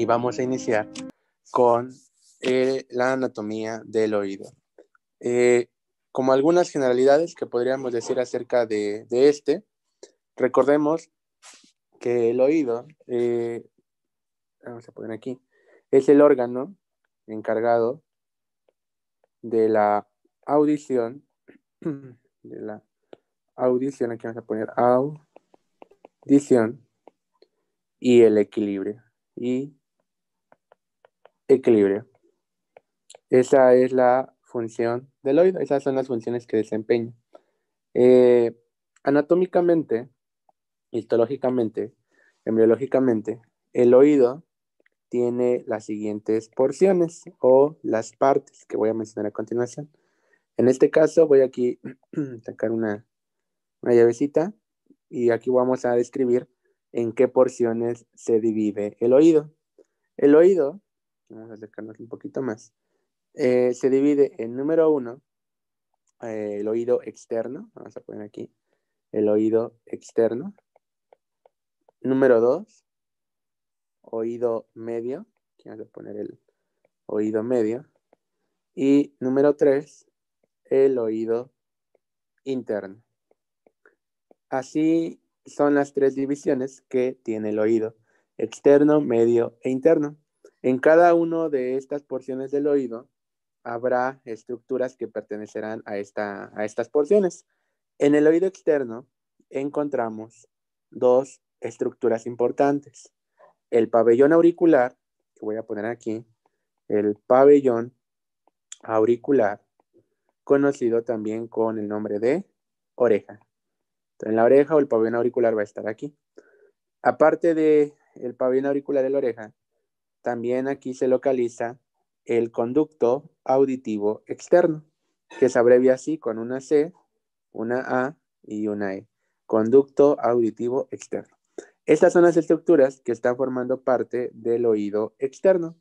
y vamos a iniciar con eh, la anatomía del oído. Eh, como algunas generalidades que podríamos decir acerca de, este, recordemos que el oído, eh, vamos a poner aquí, es el órgano encargado de la audición, de la audición, aquí vamos a poner audición y el equilibrio equilibrio. Esa es la función del oído, esas son las funciones que desempeña. Eh, anatómicamente, histológicamente, embriológicamente, el oído tiene las siguientes porciones o las partes que voy a mencionar a continuación. En este caso voy aquí a sacar una, una llavecita y aquí vamos a describir en qué porciones se divide el oído. El oído vamos a acercarnos un poquito más, eh, se divide en número uno, eh, el oído externo, vamos a poner aquí, el oído externo. Número dos, oído medio, aquí vamos a poner el oído medio. Y número tres, el oído interno. Así son las tres divisiones que tiene el oído, externo, medio e interno. En cada una de estas porciones del oído habrá estructuras que pertenecerán a, esta, a estas porciones. En el oído externo encontramos dos estructuras importantes. El pabellón auricular, que voy a poner aquí, el pabellón auricular, conocido también con el nombre de oreja. Entonces, en la oreja o el pabellón auricular va a estar aquí. Aparte de el pabellón auricular de la oreja, también aquí se localiza el conducto auditivo externo, que se abrevia así con una C, una A y una E. Conducto auditivo externo. Estas son las estructuras que están formando parte del oído externo.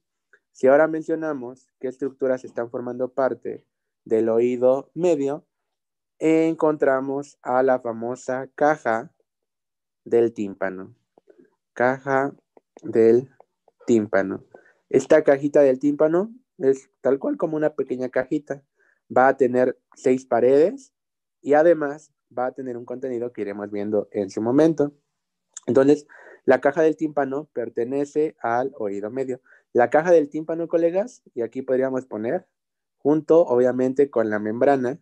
Si ahora mencionamos qué estructuras están formando parte del oído medio, encontramos a la famosa caja del tímpano. Caja del tímpano. Esta cajita del tímpano es tal cual como una pequeña cajita. Va a tener seis paredes y además va a tener un contenido que iremos viendo en su momento. Entonces, la caja del tímpano pertenece al oído medio. La caja del tímpano, colegas, y aquí podríamos poner, junto obviamente con la membrana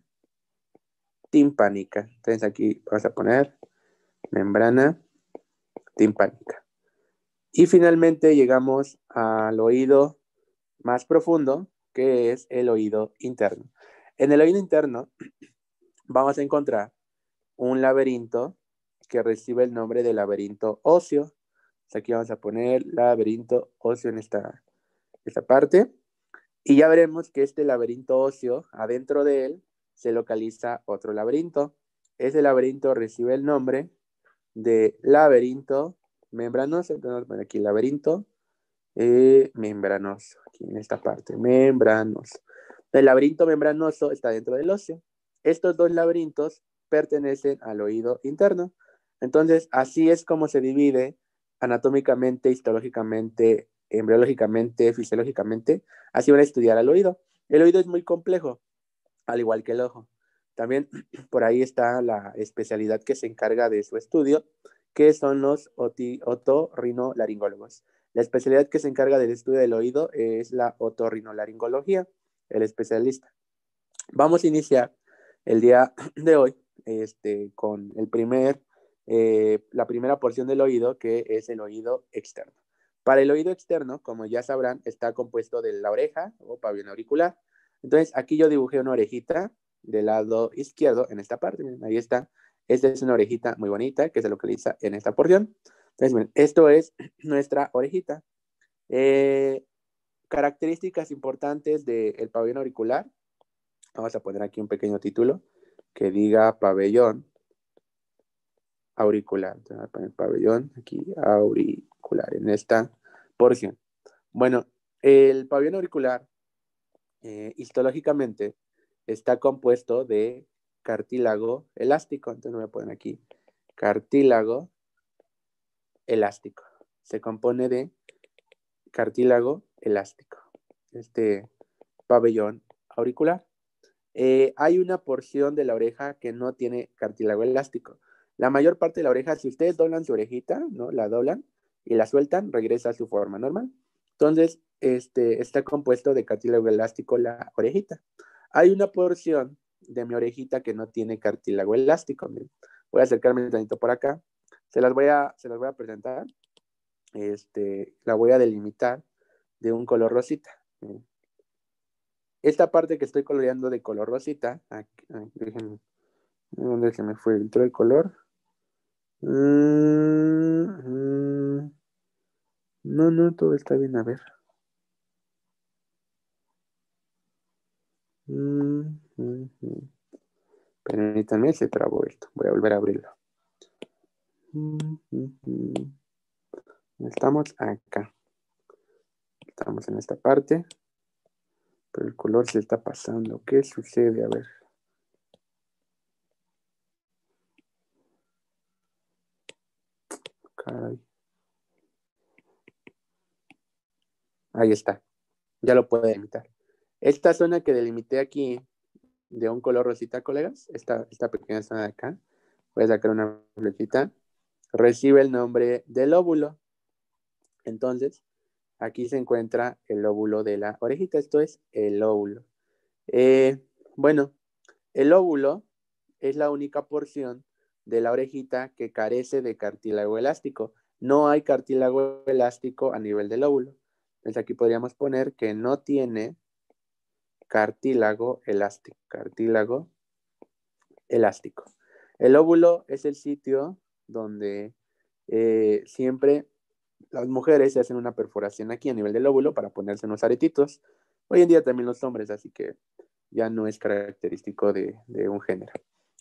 timpánica. Entonces aquí vamos a poner membrana timpánica. Y finalmente llegamos al oído más profundo, que es el oído interno. En el oído interno vamos a encontrar un laberinto que recibe el nombre de laberinto óseo. Aquí vamos a poner laberinto óseo en esta, esta parte. Y ya veremos que este laberinto óseo, adentro de él, se localiza otro laberinto. Ese laberinto recibe el nombre de laberinto membranoso, entonces el laberinto, eh, membranoso, aquí en esta parte, membranoso. El laberinto membranoso está dentro del óseo. Estos dos laberintos pertenecen al oído interno. Entonces, así es como se divide anatómicamente, histológicamente, embriológicamente, fisiológicamente. Así van a estudiar al oído. El oído es muy complejo, al igual que el ojo. También por ahí está la especialidad que se encarga de su estudio, ¿Qué son los otorrinolaringólogos. La especialidad que se encarga del estudio del oído es la otorrinolaringología, el especialista. Vamos a iniciar el día de hoy este, con el primer, eh, la primera porción del oído, que es el oído externo. Para el oído externo, como ya sabrán, está compuesto de la oreja o pabellón auricular. Entonces, aquí yo dibujé una orejita del lado izquierdo en esta parte, ahí está. Esta es una orejita muy bonita que se localiza en esta porción. Entonces, esto es nuestra orejita. Eh, características importantes del pabellón auricular. Vamos a poner aquí un pequeño título que diga pabellón auricular. Entonces, a poner pabellón aquí auricular en esta porción. Bueno, el pabellón auricular eh, histológicamente está compuesto de cartílago elástico. Entonces me voy aquí cartílago elástico. Se compone de cartílago elástico, este pabellón auricular. Eh, hay una porción de la oreja que no tiene cartílago elástico. La mayor parte de la oreja, si ustedes doblan su orejita, ¿no? La doblan y la sueltan, regresa a su forma normal. Entonces, este, está compuesto de cartílago elástico la orejita. Hay una porción de mi orejita que no tiene cartílago elástico. Voy a acercarme un tantito por acá. Se las voy a, se las voy a presentar. Este, la voy a delimitar de un color rosita. Esta parte que estoy coloreando de color rosita, déjenme, ¿dónde se me fue? dentro el color? Mm, mm. no, no, todo está bien, a ver. Pero mí también se trabó esto. Voy a volver a abrirlo. Estamos acá. Estamos en esta parte. Pero el color se está pasando. ¿Qué sucede? A ver. Ahí está. Ya lo puedo delimitar. Esta zona que delimité aquí de un color rosita, colegas. Esta, esta pequeña zona de acá. Voy a sacar una flechita. Recibe el nombre del óvulo. Entonces, aquí se encuentra el óvulo de la orejita. Esto es el óvulo. Eh, bueno, el óvulo es la única porción de la orejita que carece de cartílago elástico. No hay cartílago elástico a nivel del óvulo. Entonces aquí podríamos poner que no tiene cartílago elástico. Cartílago elástico. El óvulo es el sitio donde eh, siempre las mujeres se hacen una perforación aquí a nivel del óvulo para ponerse unos aretitos. Hoy en día también los hombres, así que ya no es característico de, un género.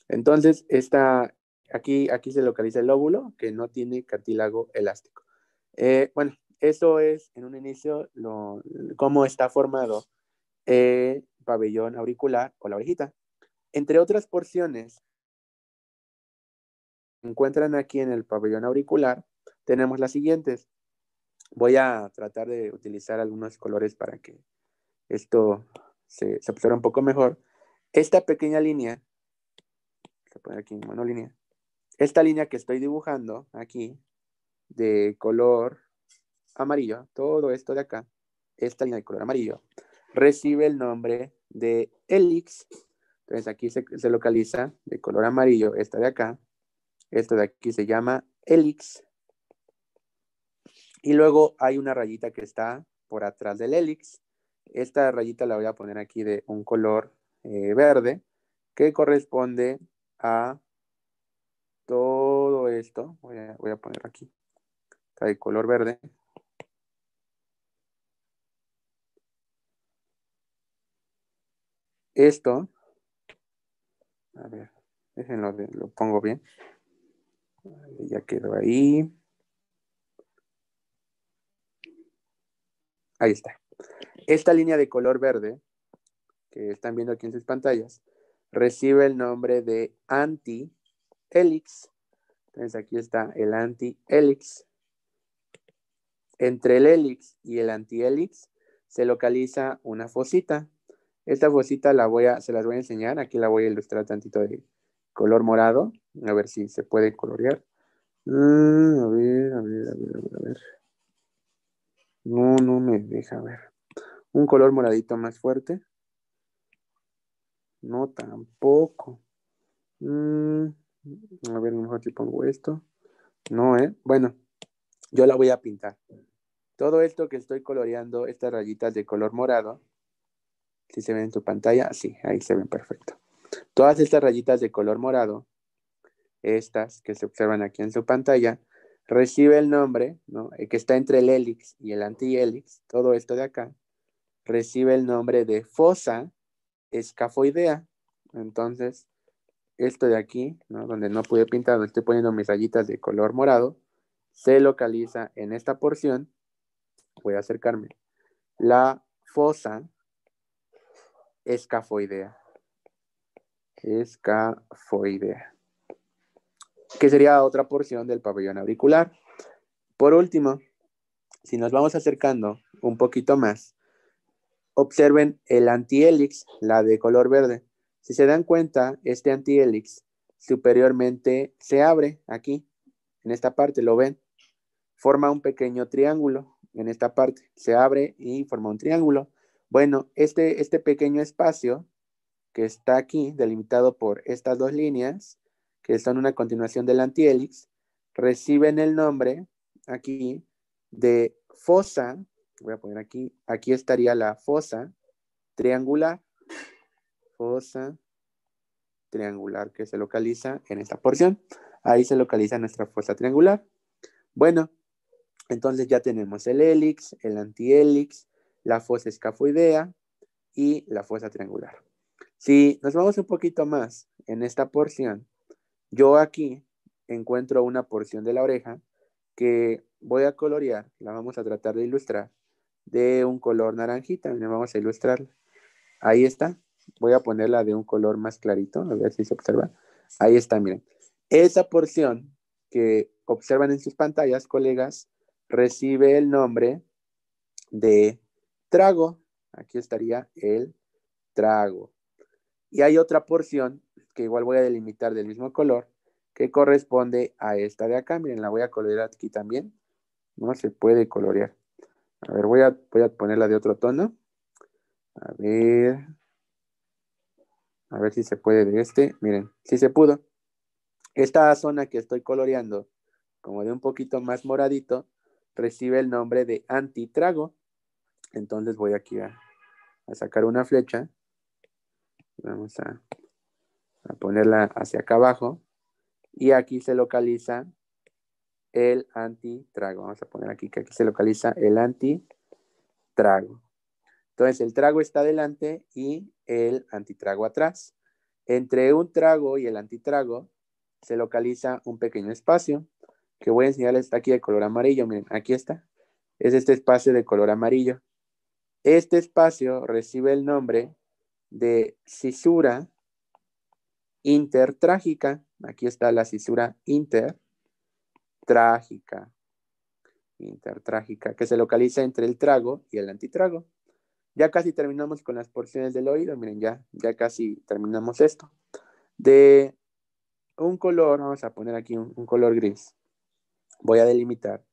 Entonces, esta, aquí, aquí se localiza el óvulo que no tiene cartílago elástico. Eh, bueno, eso es en un inicio lo, cómo está formado el eh, pabellón auricular o la orejita. Entre otras porciones, encuentran aquí en el pabellón auricular, tenemos las siguientes. Voy a tratar de utilizar algunos colores para que esto se, se observe un poco mejor. Esta pequeña línea, se aquí en línea, esta línea que estoy dibujando aquí, de color amarillo, todo esto de acá, esta línea de color amarillo, recibe el nombre de elix Entonces aquí se, localiza de color amarillo esta de acá. Esta de aquí se llama elix Y luego hay una rayita que está por atrás del elix Esta rayita la voy a poner aquí de un color eh, verde que corresponde a todo esto. Voy a, voy a poner aquí. Está de color verde. esto, a ver, déjenlo, lo pongo bien. Ya quedó ahí. Ahí está. Esta línea de color verde, que están viendo aquí en sus pantallas, recibe el nombre de anti hélix Entonces aquí está el anti hélix Entre el hélix y el anti-helix se localiza una fosita esta bolsita la voy a, se las voy a enseñar. Aquí la voy a ilustrar tantito de color morado. A ver si se puede colorear. Mm, a ver, a ver, a ver, a ver, No, no me deja ver. Un color moradito más fuerte. No, tampoco. Mm, a ver, mejor si pongo esto. No, ¿eh? Bueno, yo la voy a pintar. Todo esto que estoy coloreando, estas rayitas de color morado, si se ven en tu pantalla, sí, ahí se ven perfecto. Todas estas rayitas de color morado, estas que se observan aquí en su pantalla, recibe el nombre, ¿no? el eh, que está entre el hélix y el antihélix, todo esto de acá, recibe el nombre de fosa escafoidea. Entonces, esto de aquí, ¿no? donde no pude pintar, donde estoy poniendo mis rayitas de color morado, se localiza en esta porción, voy a acercarme, la fosa Escafoidea. Escafoidea. Que sería otra porción del pabellón auricular. Por último, si nos vamos acercando un poquito más, observen el antihélix, la de color verde. Si se dan cuenta, este antihélix superiormente se abre aquí, en esta parte, ¿lo ven? Forma un pequeño triángulo en esta parte, se abre y forma un triángulo. Bueno, este, este pequeño espacio que está aquí, delimitado por estas dos líneas, que son una continuación del antihélix, reciben el nombre aquí de fosa, voy a poner aquí, aquí estaría la fosa triangular, fosa triangular que se localiza en esta porción. Ahí se localiza nuestra fosa triangular. Bueno, entonces ya tenemos el helix, el antihélix, la fosa escafoidea y la fosa triangular. Si nos vamos un poquito más en esta porción, yo aquí encuentro una porción de la oreja que voy a colorear, la vamos a tratar de ilustrar, de un color naranjita, miren vamos a ilustrarla. Ahí está, voy a ponerla de un color más clarito, a ver si se observa. Ahí está, miren. Esa porción que observan en sus pantallas, colegas, recibe el nombre de trago. Aquí estaría el trago. Y hay otra porción que igual voy a delimitar del mismo color que corresponde a esta de acá. Miren, la voy a colorear aquí también. No se puede colorear. A ver, voy a, voy a ponerla de otro tono. A ver. A ver si se puede de este. Miren, si se pudo. Esta zona que estoy coloreando, como de un poquito más moradito, recibe el nombre de antitrago entonces voy aquí a, sacar una flecha. Vamos a, ponerla hacia acá abajo. Y aquí se localiza el antitrago. Vamos a poner aquí que aquí se localiza el antitrago. Entonces, el trago está adelante y el antitrago atrás. Entre un trago y el antitrago se localiza un pequeño espacio que voy a enseñarles. Está aquí de color amarillo. Miren, aquí está. Es este espacio de color amarillo. Este espacio recibe el nombre de cisura intertrágica. Aquí está la cisura intertrágica. Intertrágica, que se localiza entre el trago y el antitrago. Ya casi terminamos con las porciones del oído. Miren, ya, ya casi terminamos esto. De un color, vamos a poner aquí un, un color gris. Voy a delimitar.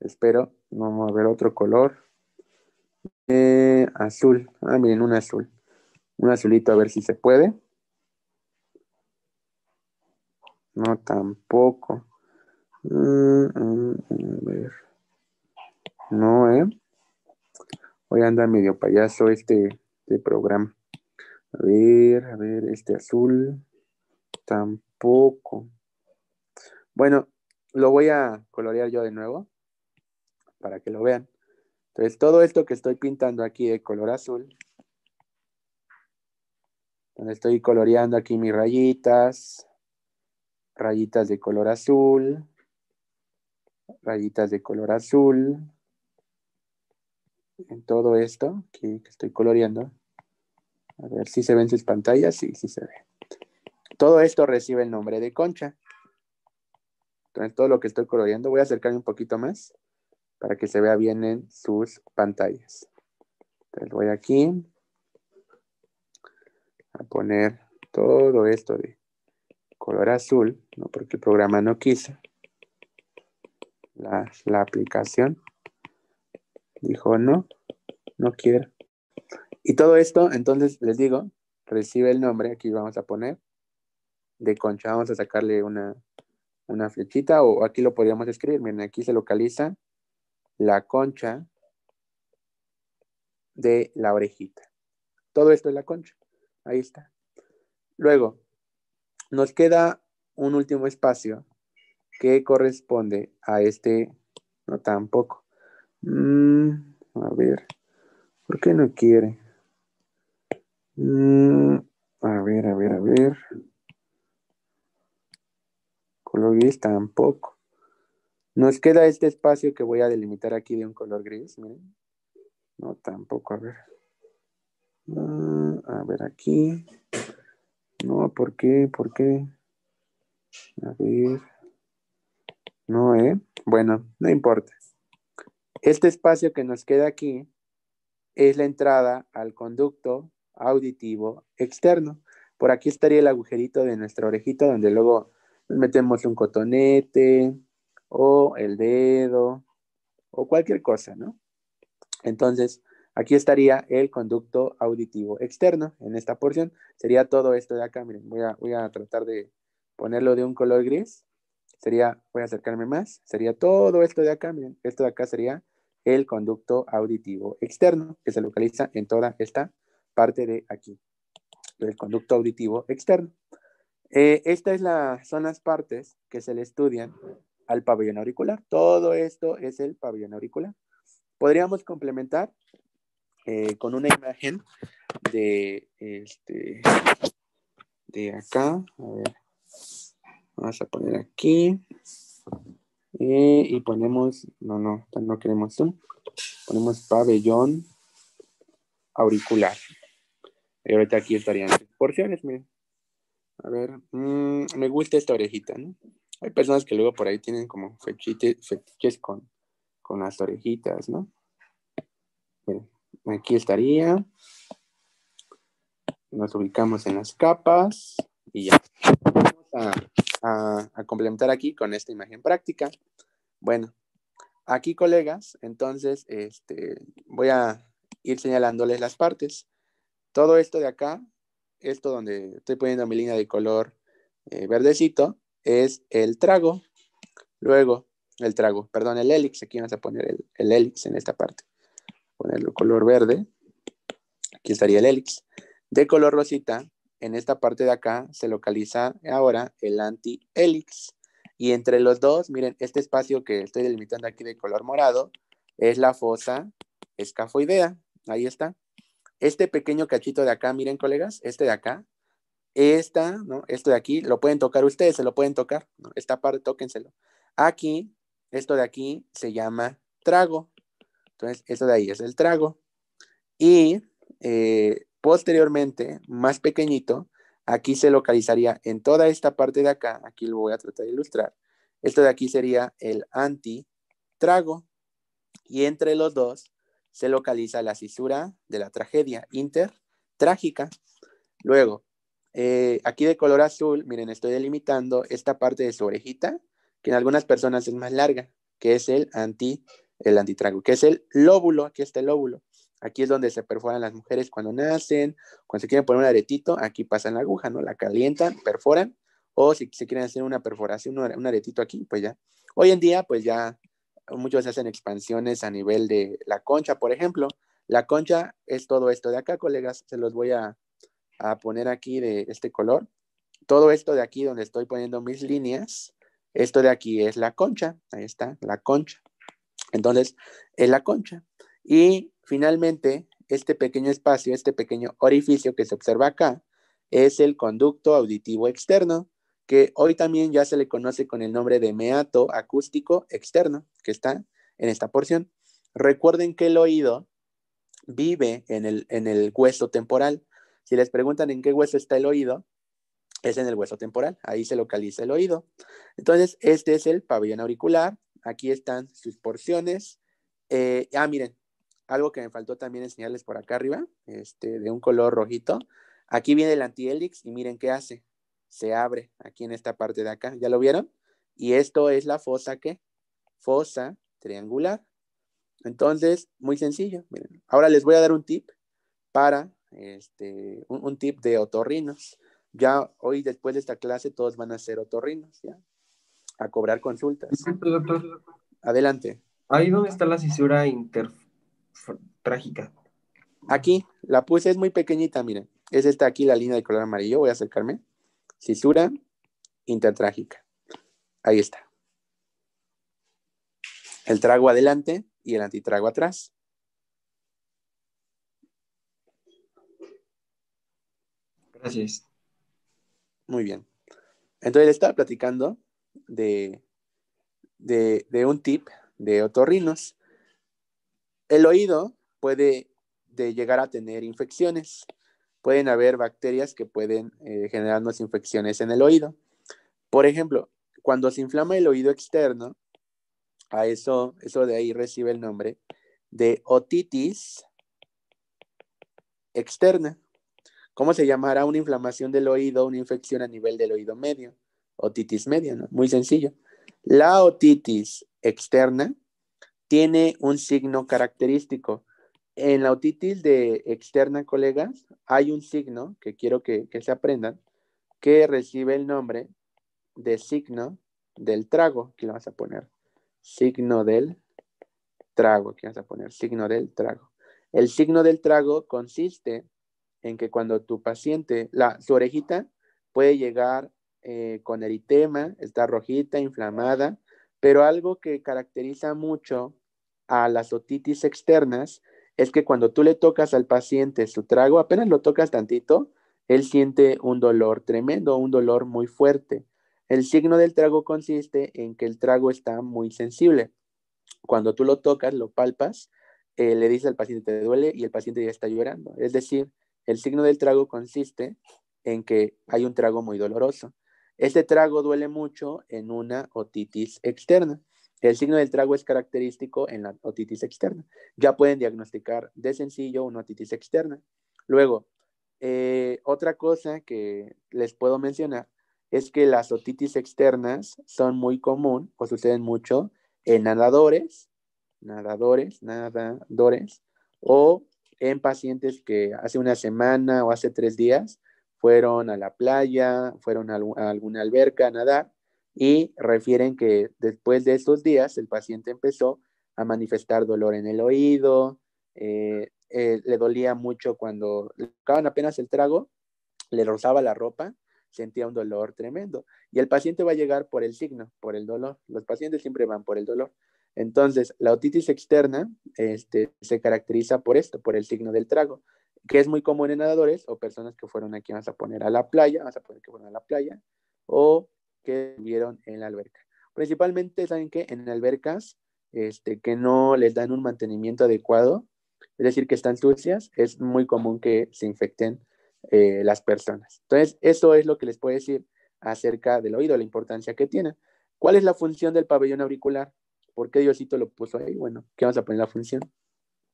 Espero no mover otro color azul. Ah, miren, un azul. Un azulito, a ver si se puede. No, tampoco. Mm, mm, a ver. No, ¿eh? a andar medio payaso este, este programa. A ver, a ver, este azul. Tampoco. Bueno, lo voy a colorear yo de nuevo para que lo vean. Entonces, todo esto que estoy pintando aquí de color azul, donde estoy coloreando aquí mis rayitas, rayitas de color azul, rayitas de color azul, en todo esto que, estoy coloreando. A ver si se ven sus pantallas, sí, sí se ve. Todo esto recibe el nombre de concha. Entonces, todo lo que estoy coloreando, voy a acercarme un poquito más para que se vea bien en sus pantallas. Entonces voy aquí a poner todo esto de color azul, ¿no? porque el programa no quiso. La, aplicación dijo no, no quiero. Y todo esto, entonces les digo, recibe el nombre, aquí vamos a poner, de concha, vamos a sacarle una, una flechita o aquí lo podríamos escribir, miren, aquí se localiza la concha de la orejita. Todo esto es la concha. Ahí está. Luego, nos queda un último espacio que corresponde a este, no tampoco. Mm, a ver, ¿por qué no quiere? Mm, a ver, a ver, a ver. Color tampoco. Nos queda este espacio que voy a delimitar aquí de un color gris, No, tampoco, a ver. Ah, a ver aquí. No, ¿por qué? ¿Por qué? A ver. No, ¿eh? Bueno, no importa. Este espacio que nos queda aquí es la entrada al conducto auditivo externo. Por aquí estaría el agujerito de nuestra orejita donde luego metemos un cotonete, o el dedo o cualquier cosa, ¿no? Entonces, aquí estaría el conducto auditivo externo en esta porción. Sería todo esto de acá, miren, voy a, voy a tratar de ponerlo de un color gris. Sería, voy a acercarme más, sería todo esto de acá, miren, esto de acá sería el conducto auditivo externo que se localiza en toda esta parte de aquí, el conducto auditivo externo. Eh, estas son las partes que se le estudian al pabellón auricular. Todo esto es el pabellón auricular. Podríamos complementar eh, con una imagen de, este, de acá. A ver, vamos a poner aquí. y ponemos, no, no, no queremos zoom. Ponemos pabellón auricular. Y ahorita aquí estarían porciones, miren. A ver, mm, me gusta esta orejita, ¿no? Hay personas que luego por ahí tienen como fetiches, con, las orejitas, ¿no? aquí estaría. Nos ubicamos en las capas y ya. Vamos a, complementar aquí con esta imagen práctica. Bueno, aquí colegas, entonces este, voy a ir señalándoles las partes. Todo esto de acá, esto donde estoy poniendo mi línea de color eh, verdecito, es el trago, luego el trago, perdón, el helix, aquí vamos a poner el, el en esta parte, ponerlo color verde, aquí estaría el helix, de color rosita, en esta parte de acá se localiza ahora el anti hélix y entre los dos, miren, este espacio que estoy delimitando aquí de color morado es la fosa escafoidea, ahí está. Este pequeño cachito de acá, miren colegas, este de acá esta, ¿no? Esto de aquí, lo pueden tocar ustedes, se lo pueden tocar, ¿no? Esta parte, tóquenselo. Aquí, esto de aquí se llama trago. Entonces, esto de ahí es el trago. Y eh, posteriormente, más pequeñito, aquí se localizaría en toda esta parte de acá, aquí lo voy a tratar de ilustrar. Esto de aquí sería el anti trago Y entre los dos se localiza la cisura de la tragedia intertrágica. Luego, eh, aquí de color azul, miren, estoy delimitando esta parte de su orejita, que en algunas personas es más larga, que es el anti, el antitrago, que es el lóbulo, aquí está el lóbulo. Aquí es donde se perforan las mujeres cuando nacen, cuando se quieren poner un aretito, aquí pasan la aguja, ¿no? La calientan, perforan, o si se quieren hacer una perforación, un aretito aquí, pues ya. Hoy en día, pues ya muchos hacen expansiones a nivel de la concha, por ejemplo. La concha es todo esto de acá, colegas, se los voy a a poner aquí de este color. Todo esto de aquí donde estoy poniendo mis líneas, esto de aquí es la concha, ahí está, la concha. Entonces, es la concha. Y finalmente, este pequeño espacio, este pequeño orificio que se observa acá, es el conducto auditivo externo, que hoy también ya se le conoce con el nombre de meato acústico externo, que está en esta porción. Recuerden que el oído vive en el, en el hueso temporal. Si les preguntan en qué hueso está el oído, es en el hueso temporal, ahí se localiza el oído. Entonces, este es el pabellón auricular, aquí están sus porciones. Eh, ah, miren, algo que me faltó también enseñarles por acá arriba, este, de un color rojito. Aquí viene el antihélix y miren qué hace. Se abre aquí en esta parte de acá, ¿ya lo vieron? Y esto es la fosa que, fosa triangular. Entonces, muy sencillo. Miren. Ahora les voy a dar un tip para este, un, tip de otorrinos. Ya hoy, después de esta clase, todos van a ser otorrinos, ¿ya? A cobrar consultas. Adelante. Ahí donde está la cisura intertrágica. Aquí, la puse, es muy pequeñita, miren. Es esta aquí, la línea de color amarillo. Voy a acercarme. Cisura intertrágica. Ahí está. El trago adelante y el antitrago atrás. Así Muy bien. Entonces le estaba platicando de, de, un tip de otorrinos. El oído puede de llegar a tener infecciones. Pueden haber bacterias que pueden eh, generarnos infecciones en el oído. Por ejemplo, cuando se inflama el oído externo, a eso, eso de ahí recibe el nombre de otitis externa. ¿Cómo se llamará una inflamación del oído, una infección a nivel del oído medio? Otitis media, ¿no? Muy sencillo. La otitis externa tiene un signo característico. En la otitis de externa, colegas, hay un signo que quiero que, se aprendan que recibe el nombre de signo del trago. Aquí lo vas a poner. Signo del trago. Aquí vas a poner signo del trago. El signo del trago consiste en que cuando tu paciente, la, su orejita puede llegar eh, con eritema, está rojita, inflamada, pero algo que caracteriza mucho a las otitis externas es que cuando tú le tocas al paciente su trago, apenas lo tocas tantito, él siente un dolor tremendo, un dolor muy fuerte. El signo del trago consiste en que el trago está muy sensible. Cuando tú lo tocas, lo palpas, eh, le dices al paciente te duele y el paciente ya está llorando. Es decir, el signo del trago consiste en que hay un trago muy doloroso. Este trago duele mucho en una otitis externa. El signo del trago es característico en la otitis externa. Ya pueden diagnosticar de sencillo una otitis externa. Luego, eh, otra cosa que les puedo mencionar es que las otitis externas son muy común o suceden mucho en nadadores, nadadores, nadadores o en pacientes que hace una semana o hace tres días fueron a la playa, fueron a, alguna alberca a nadar y refieren que después de estos días el paciente empezó a manifestar dolor en el oído, eh, eh, le dolía mucho cuando le apenas el trago, le rozaba la ropa, sentía un dolor tremendo. Y el paciente va a llegar por el signo, por el dolor. Los pacientes siempre van por el dolor. Entonces, la otitis externa este, se caracteriza por esto, por el signo del trago, que es muy común en nadadores o personas que fueron aquí, vas a poner a la playa, vas a poner que fueron a la playa, o que vivieron en la alberca. Principalmente, ¿saben que En albercas este, que no les dan un mantenimiento adecuado, es decir, que están sucias, es muy común que se infecten eh, las personas. Entonces, eso es lo que les puedo decir acerca del oído, la importancia que tiene. ¿Cuál es la función del pabellón auricular? ¿por qué Diosito lo puso ahí? Bueno, ¿qué vamos a poner la función?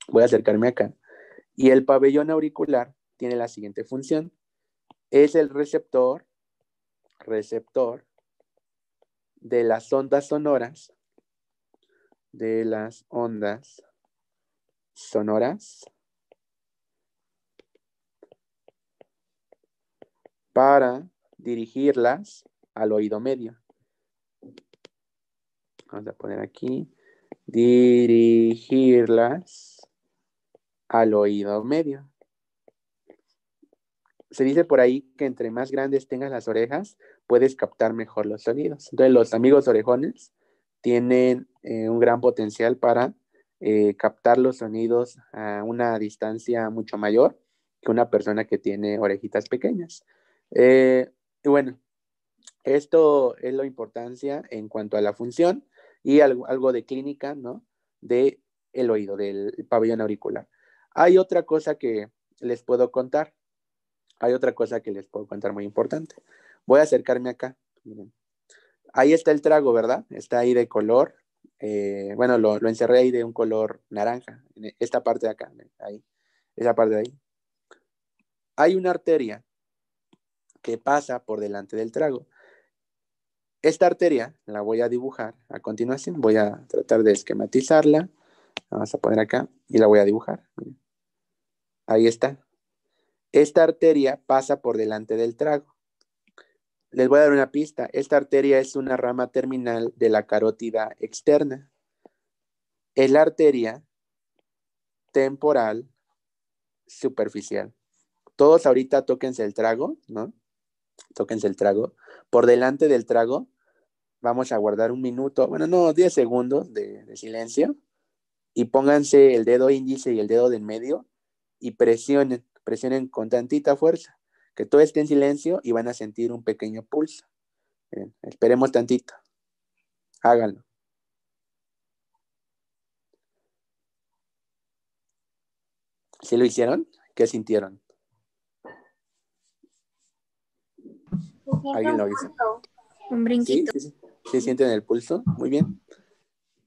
Voy a acercarme acá. Y el pabellón auricular tiene la siguiente función. Es el receptor, receptor de las ondas sonoras, de las ondas sonoras para dirigirlas al oído medio vamos a poner aquí, dirigirlas al oído medio. Se dice por ahí que entre más grandes tengas las orejas, puedes captar mejor los sonidos. Entonces, los amigos orejones tienen eh, un gran potencial para eh, captar los sonidos a una distancia mucho mayor que una persona que tiene orejitas pequeñas. Eh, y bueno, esto es la importancia en cuanto a la función y algo, de clínica, ¿no? De el oído, del pabellón auricular. Hay otra cosa que les puedo contar. Hay otra cosa que les puedo contar muy importante. Voy a acercarme acá. Miren. Ahí está el trago, ¿verdad? Está ahí de color. Eh, bueno, lo, encerré ahí de un color naranja, en e, esta parte de acá, ahí, esa parte de ahí. Hay una arteria que pasa por delante del trago. Esta arteria la voy a dibujar a continuación. Voy a tratar de esquematizarla. Vamos a poner acá y la voy a dibujar. Ahí está. Esta arteria pasa por delante del trago. Les voy a dar una pista. Esta arteria es una rama terminal de la carótida externa. Es la arteria temporal superficial. Todos ahorita tóquense el trago, ¿no? Tóquense el trago por delante del trago, vamos a guardar un minuto, bueno, no, 10 segundos de, silencio y pónganse el dedo índice y el dedo del medio y presionen, presionen con tantita fuerza, que todo esté en silencio y van a sentir un pequeño pulso. esperemos tantito. Háganlo. Si lo hicieron? ¿Qué sintieron? Alguien lo hizo. Un brinquito. ¿Sí? ¿Sí? sienten el pulso? Muy bien.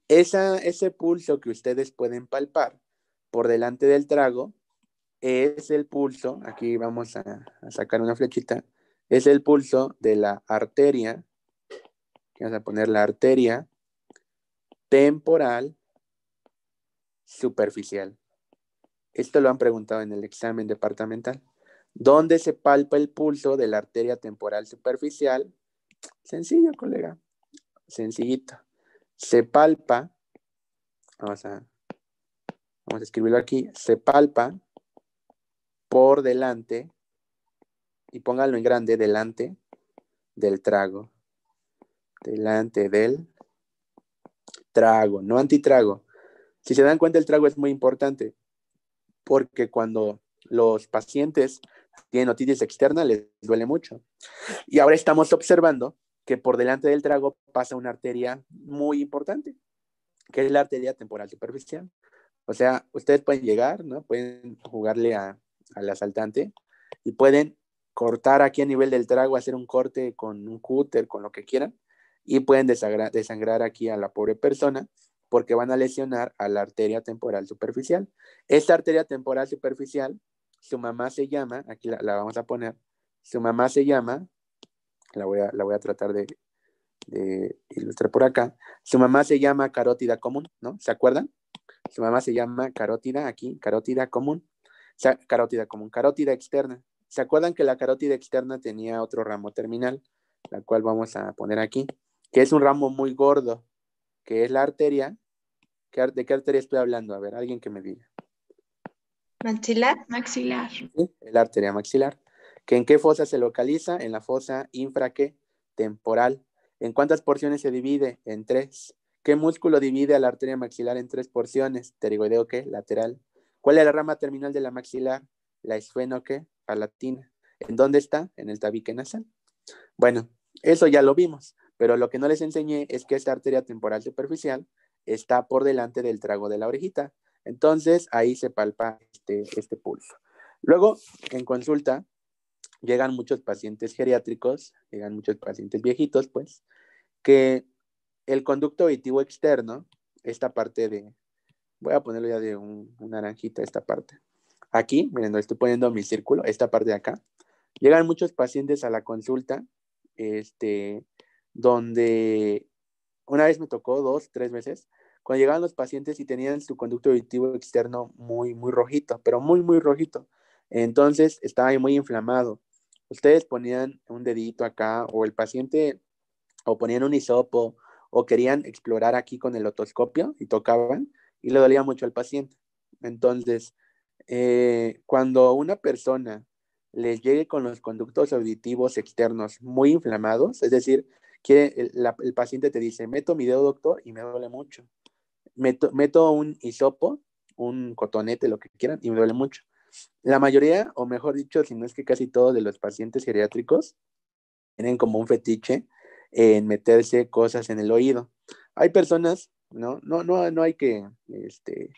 ese pulso que ustedes pueden palpar por delante del trago es el pulso, aquí vamos a, a sacar una flechita, es el pulso de la arteria, que vamos a poner la arteria temporal superficial. Esto lo han preguntado en el examen departamental. ¿Dónde se palpa el pulso de la arteria temporal superficial. Sencillo, colega. Sencillito. Se palpa. Vamos a, vamos a escribirlo aquí. Se palpa por delante. Y póngalo en grande, delante del trago. Delante del trago, no antitrago. Si se dan cuenta, el trago es muy importante porque cuando los pacientes tienen otitis externa les duele mucho. Y ahora estamos observando que por delante del trago pasa una arteria muy importante, que es la arteria temporal superficial. O sea, ustedes pueden llegar, ¿no? Pueden jugarle al asaltante y pueden cortar aquí a nivel del trago, hacer un corte con un cúter, con lo que quieran, y pueden desangrar aquí a la pobre persona porque van a lesionar a la arteria temporal superficial. Esta arteria temporal superficial su mamá se llama, aquí la, vamos a poner, su mamá se llama, la voy a, la voy a tratar de, de ilustrar por acá. Su mamá se llama carótida común, ¿no? ¿Se acuerdan? Su mamá se llama carótida aquí, carótida común, carótida común, carótida externa. ¿Se acuerdan que la carótida externa tenía otro ramo terminal, la cual vamos a poner aquí, que es un ramo muy gordo, que es la arteria. ¿De qué arteria estoy hablando? A ver, alguien que me diga. Maxilar. Maxilar. Sí, la arteria maxilar. ¿En qué fosa se localiza? En la fosa infraque temporal. ¿En cuántas porciones se divide? En tres. ¿Qué músculo divide a la arteria maxilar en tres porciones? Pterigoideo que, lateral. ¿Cuál es la rama terminal de la maxilar? La esfenoque palatina. ¿En dónde está? En el tabique nasal. Bueno, eso ya lo vimos, pero lo que no les enseñé es que esta arteria temporal superficial está por delante del trago de la orejita, entonces ahí se palpa este, este, pulso. Luego, en consulta, llegan muchos pacientes geriátricos, llegan muchos pacientes viejitos, pues, que el conducto auditivo externo, esta parte de, voy a ponerlo ya de un, naranjita, esta parte. Aquí, miren, estoy poniendo mi círculo, esta parte de acá. Llegan muchos pacientes a la consulta, este, donde una vez me tocó dos, tres veces, cuando llegaban los pacientes y tenían su conducto auditivo externo muy, muy rojito, pero muy, muy rojito. Entonces estaba muy inflamado. Ustedes ponían un dedito acá o el paciente o ponían un hisopo o querían explorar aquí con el otoscopio y tocaban y le dolía mucho al paciente. Entonces, eh, cuando una persona les llegue con los conductos auditivos externos muy inflamados, es decir, que el, paciente te dice, meto mi dedo, doctor, y me duele mucho meto, un hisopo, un cotonete, lo que quieran, y me duele mucho. La mayoría, o mejor dicho, si no es que casi todos de los pacientes geriátricos tienen como un fetiche en meterse cosas en el oído. Hay personas, no, no, no, no hay que este,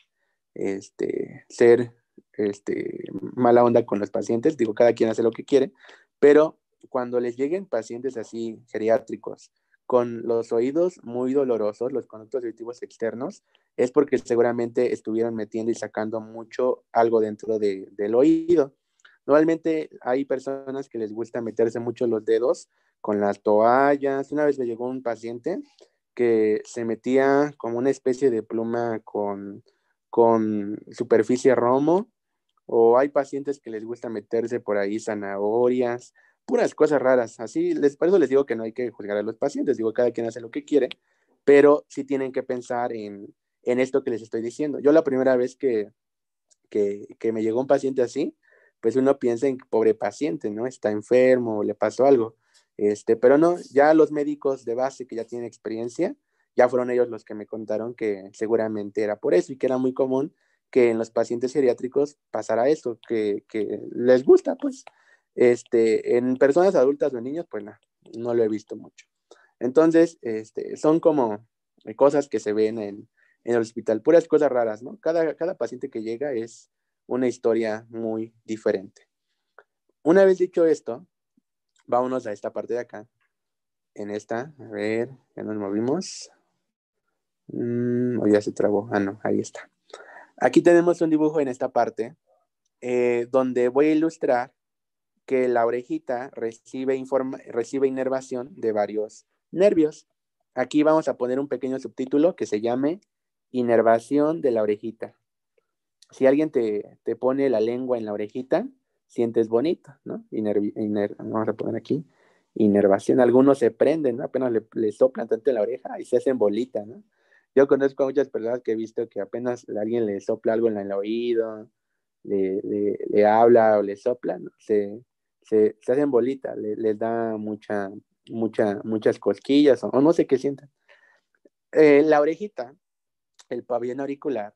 este ser este, mala onda con los pacientes, digo, cada quien hace lo que quiere, pero cuando les lleguen pacientes así geriátricos con los oídos muy dolorosos, los conductos auditivos externos, es porque seguramente estuvieron metiendo y sacando mucho algo dentro del oído. Normalmente hay personas que les gusta meterse mucho los dedos con las toallas. Una vez me llegó un paciente que se metía como una especie de pluma con, con superficie romo, o hay pacientes que les gusta meterse por ahí zanahorias, puras cosas raras. Así, les, por eso les digo que no hay que juzgar a los pacientes, digo, cada quien hace lo que quiere, pero sí tienen que pensar en, esto que les estoy diciendo. Yo la primera vez que, que, me llegó un paciente así, pues uno piensa en pobre paciente, ¿no? Está enfermo, le pasó algo. Este, pero no, ya los médicos de base que ya tienen experiencia, ya fueron ellos los que me contaron que seguramente era por eso y que era muy común que en los pacientes geriátricos pasara esto, que, que les gusta, pues este, en personas adultas o en niños, pues no, no lo he visto mucho. Entonces, este, son como eh, cosas que se ven en, en el hospital, puras cosas raras, ¿no? Cada, cada paciente que llega es una historia muy diferente. Una vez dicho esto, vámonos a esta parte de acá. En esta, a ver, ya nos movimos. Mm, o oh, ya se trabó. Ah, no, ahí está. Aquí tenemos un dibujo en esta parte eh, donde voy a ilustrar que la orejita recibe, recibe inervación de varios nervios. Aquí vamos a poner un pequeño subtítulo que se llame inervación de la orejita. Si alguien te, pone la lengua en la orejita, sientes bonito, ¿no? vamos a poner aquí, inervación. Algunos se prenden, ¿no? apenas le, soplan tanto en la oreja y se hacen bolita, ¿no? Yo conozco a muchas personas que he visto que apenas alguien le sopla algo en el oído, le, habla o le sopla, ¿no? se, se, hacen bolita, les da mucha, mucha, muchas cosquillas o, no sé qué sientan. Eh, la orejita, el pabellón auricular,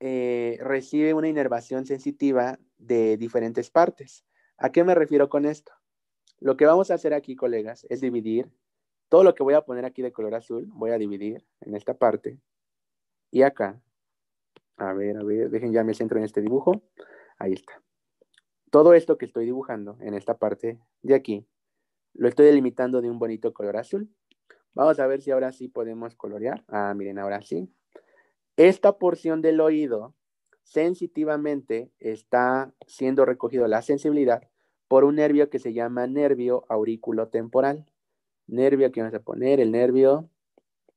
eh, recibe una inervación sensitiva de diferentes partes. ¿A qué me refiero con esto? Lo que vamos a hacer aquí, colegas, es dividir todo lo que voy a poner aquí de color azul, voy a dividir en esta parte y acá. A ver, a ver, dejen ya me centro en este dibujo. Ahí está. Todo esto que estoy dibujando en esta parte de aquí, lo estoy delimitando de un bonito color azul. Vamos a ver si ahora sí podemos colorear. Ah, miren, ahora sí. Esta porción del oído sensitivamente está siendo recogido la sensibilidad por un nervio que se llama nervio aurículo temporal. Nervio, que vamos a poner el nervio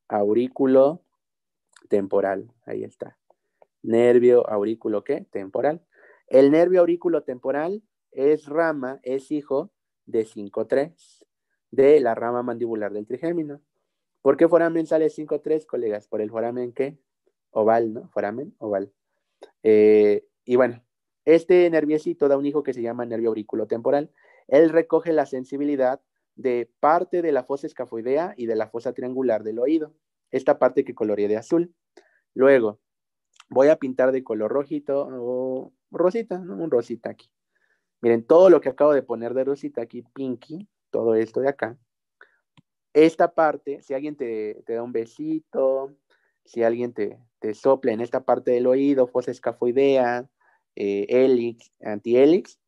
aurículo temporal. Ahí está. Nervio aurículo, ¿qué? Temporal. El nervio aurículo temporal es rama, es hijo de 5-3, de la rama mandibular del trigémino. ¿Por qué foramen sale 5-3, colegas? Por el foramen que oval, ¿no? Foramen oval. Eh, y bueno, este nerviecito da un hijo que se llama nervio aurículo temporal. Él recoge la sensibilidad de parte de la fosa escafoidea y de la fosa triangular del oído, esta parte que coloreé de azul. Luego, voy a pintar de color rojito rosita, Un rosita aquí. Miren, todo lo que acabo de poner de rosita aquí, pinky, todo esto de acá. Esta parte, si alguien te, da un besito, si alguien te, sople sopla en esta parte del oído, fosa pues escafoidea, eh, antihélix,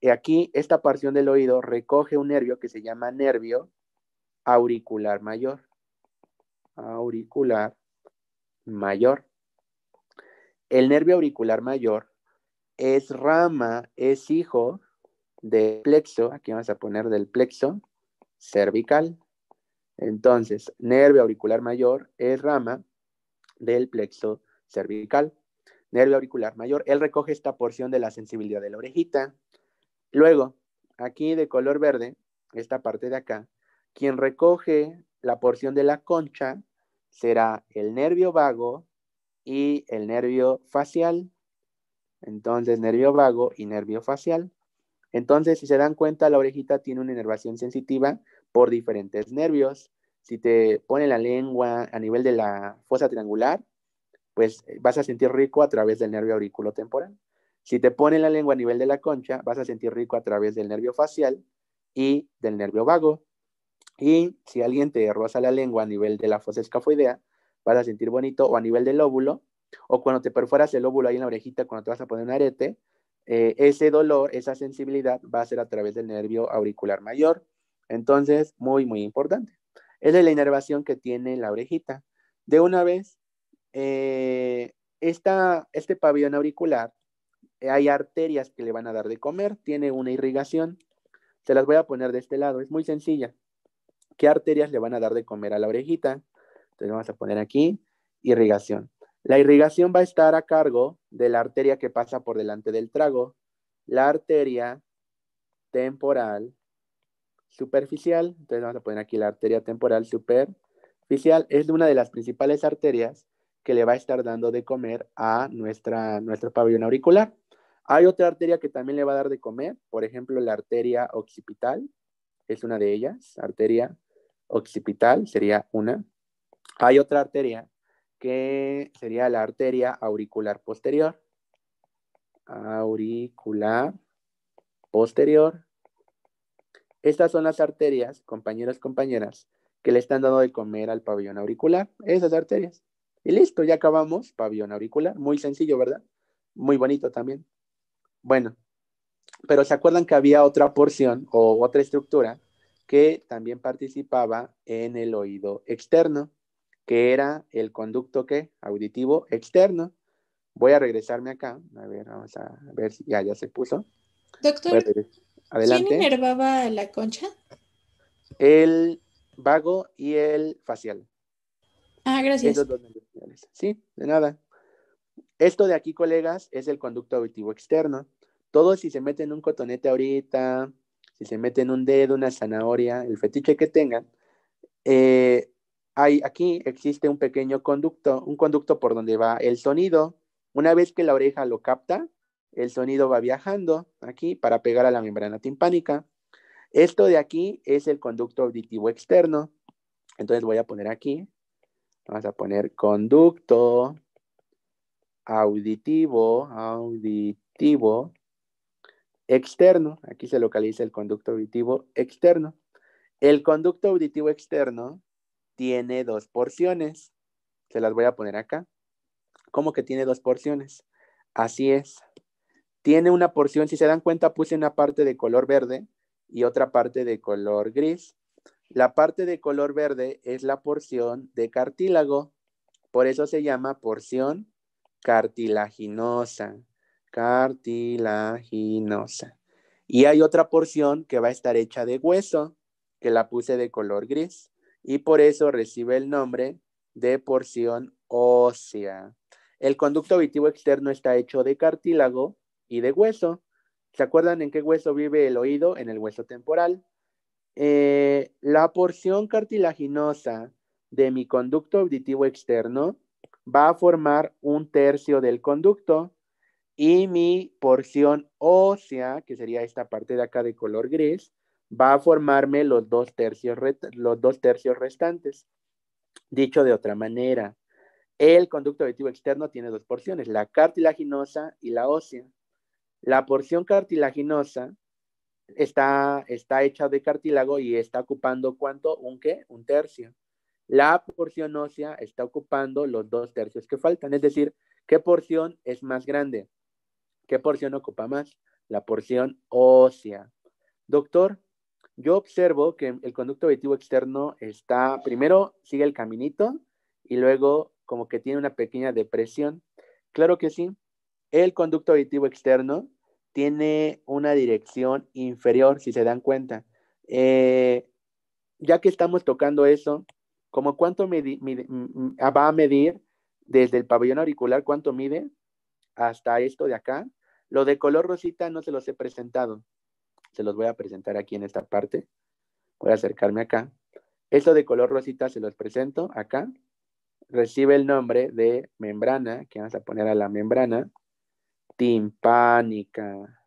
y eh, aquí esta porción del oído recoge un nervio que se llama nervio auricular mayor. Auricular mayor. El nervio auricular mayor es rama, es hijo del plexo, aquí vamos a poner del plexo cervical. Entonces, nervio auricular mayor es rama del plexo cervical. Nervio auricular mayor, él recoge esta porción de la sensibilidad de la orejita. Luego, aquí de color verde, esta parte de acá, quien recoge la porción de la concha será el nervio vago y el nervio facial entonces nervio vago y nervio facial. Entonces, si se dan cuenta, la orejita tiene una inervación sensitiva por diferentes nervios. Si te pone la lengua a nivel de la fosa triangular, pues eh, vas a sentir rico a través del nervio aurículo temporal. Si te pone la lengua a nivel de la concha, vas a sentir rico a través del nervio facial y del nervio vago. Y si alguien te roza la lengua a nivel de la fosa escafoidea, vas a sentir bonito o a nivel del lóbulo, o cuando te perforas el óvulo ahí en la orejita cuando te vas a poner un arete, eh, ese dolor, esa sensibilidad va a ser a través del nervio auricular mayor. Entonces, muy, muy importante. Esa es la inervación que tiene la orejita. De una vez, eh, este pabellón auricular, eh, hay arterias que le van a dar de comer, tiene una irrigación. Se las voy a poner de este lado, es muy sencilla. ¿Qué arterias le van a dar de comer a la orejita? Entonces vamos a poner aquí irrigación. La irrigación va a estar a cargo de la arteria que pasa por delante del trago, la arteria temporal superficial, entonces vamos a poner aquí la arteria temporal superficial, es una de las principales arterias que le va a estar dando de comer a nuestra, nuestro pabellón auricular. Hay otra arteria que también le va a dar de comer, por ejemplo, la arteria occipital, es una de ellas, arteria occipital sería una. Hay otra arteria que sería la arteria auricular posterior. Auricular posterior. Estas son las arterias, compañeros, compañeras, que le están dando de comer al pabellón auricular. Esas arterias. Y listo, ya acabamos. Pabellón auricular. Muy sencillo, ¿verdad? Muy bonito también. Bueno, pero ¿se acuerdan que había otra porción o otra estructura que también participaba en el oído externo? que era el conducto que auditivo externo. Voy a regresarme acá. A ver, vamos a ver si ya, se puso. Doctor, Adelante. ¿quién enervaba la concha? El vago y el facial. Ah, gracias. sí, de nada. Esto de aquí, colegas, es el conducto auditivo externo. Todos si se meten un cotonete ahorita, si se meten un dedo, una zanahoria, el fetiche que tengan, eh, aquí existe un pequeño conducto, un conducto por donde va el sonido. Una vez que la oreja lo capta, el sonido va viajando aquí para pegar a la membrana timpánica. Esto de aquí es el conducto auditivo externo. Entonces voy a poner aquí, vamos a poner conducto auditivo, auditivo externo. Aquí se localiza el conducto auditivo externo. El conducto auditivo externo tiene dos porciones. Se las voy a poner acá. ¿Cómo que tiene dos porciones? Así es. Tiene una porción, si se dan cuenta, puse una parte de color verde y otra parte de color gris. La parte de color verde es la porción de cartílago. Por eso se llama porción cartilaginosa. Cartilaginosa. Y hay otra porción que va a estar hecha de hueso, que la puse de color gris y por eso recibe el nombre de porción ósea. El conducto auditivo externo está hecho de cartílago y de hueso. ¿Se acuerdan en qué hueso vive el oído? En el hueso temporal. Eh, la porción cartilaginosa de mi conducto auditivo externo va a formar un tercio del conducto y mi porción ósea, que sería esta parte de acá de color gris, va a formarme los dos tercios, los restantes. Dicho de otra manera, el conducto auditivo externo tiene dos porciones, la cartilaginosa y la ósea. La porción cartilaginosa está, está hecha de cartílago y está ocupando cuánto, un qué, un tercio. La porción ósea está ocupando los dos tercios que faltan, es decir, ¿qué porción es más grande? ¿Qué porción ocupa más? La porción ósea. Doctor, yo observo que el conducto auditivo externo está, primero sigue el caminito y luego como que tiene una pequeña depresión. Claro que sí, el conducto auditivo externo tiene una dirección inferior, si se dan cuenta. Eh, ya que estamos tocando eso, como cuánto va a medir desde el pabellón auricular, cuánto mide hasta esto de acá, lo de color rosita no se los he presentado se los voy a presentar aquí en esta parte. Voy a acercarme acá. Esto de color rosita se los presento acá. Recibe el nombre de membrana, que vamos a poner a la membrana timpánica.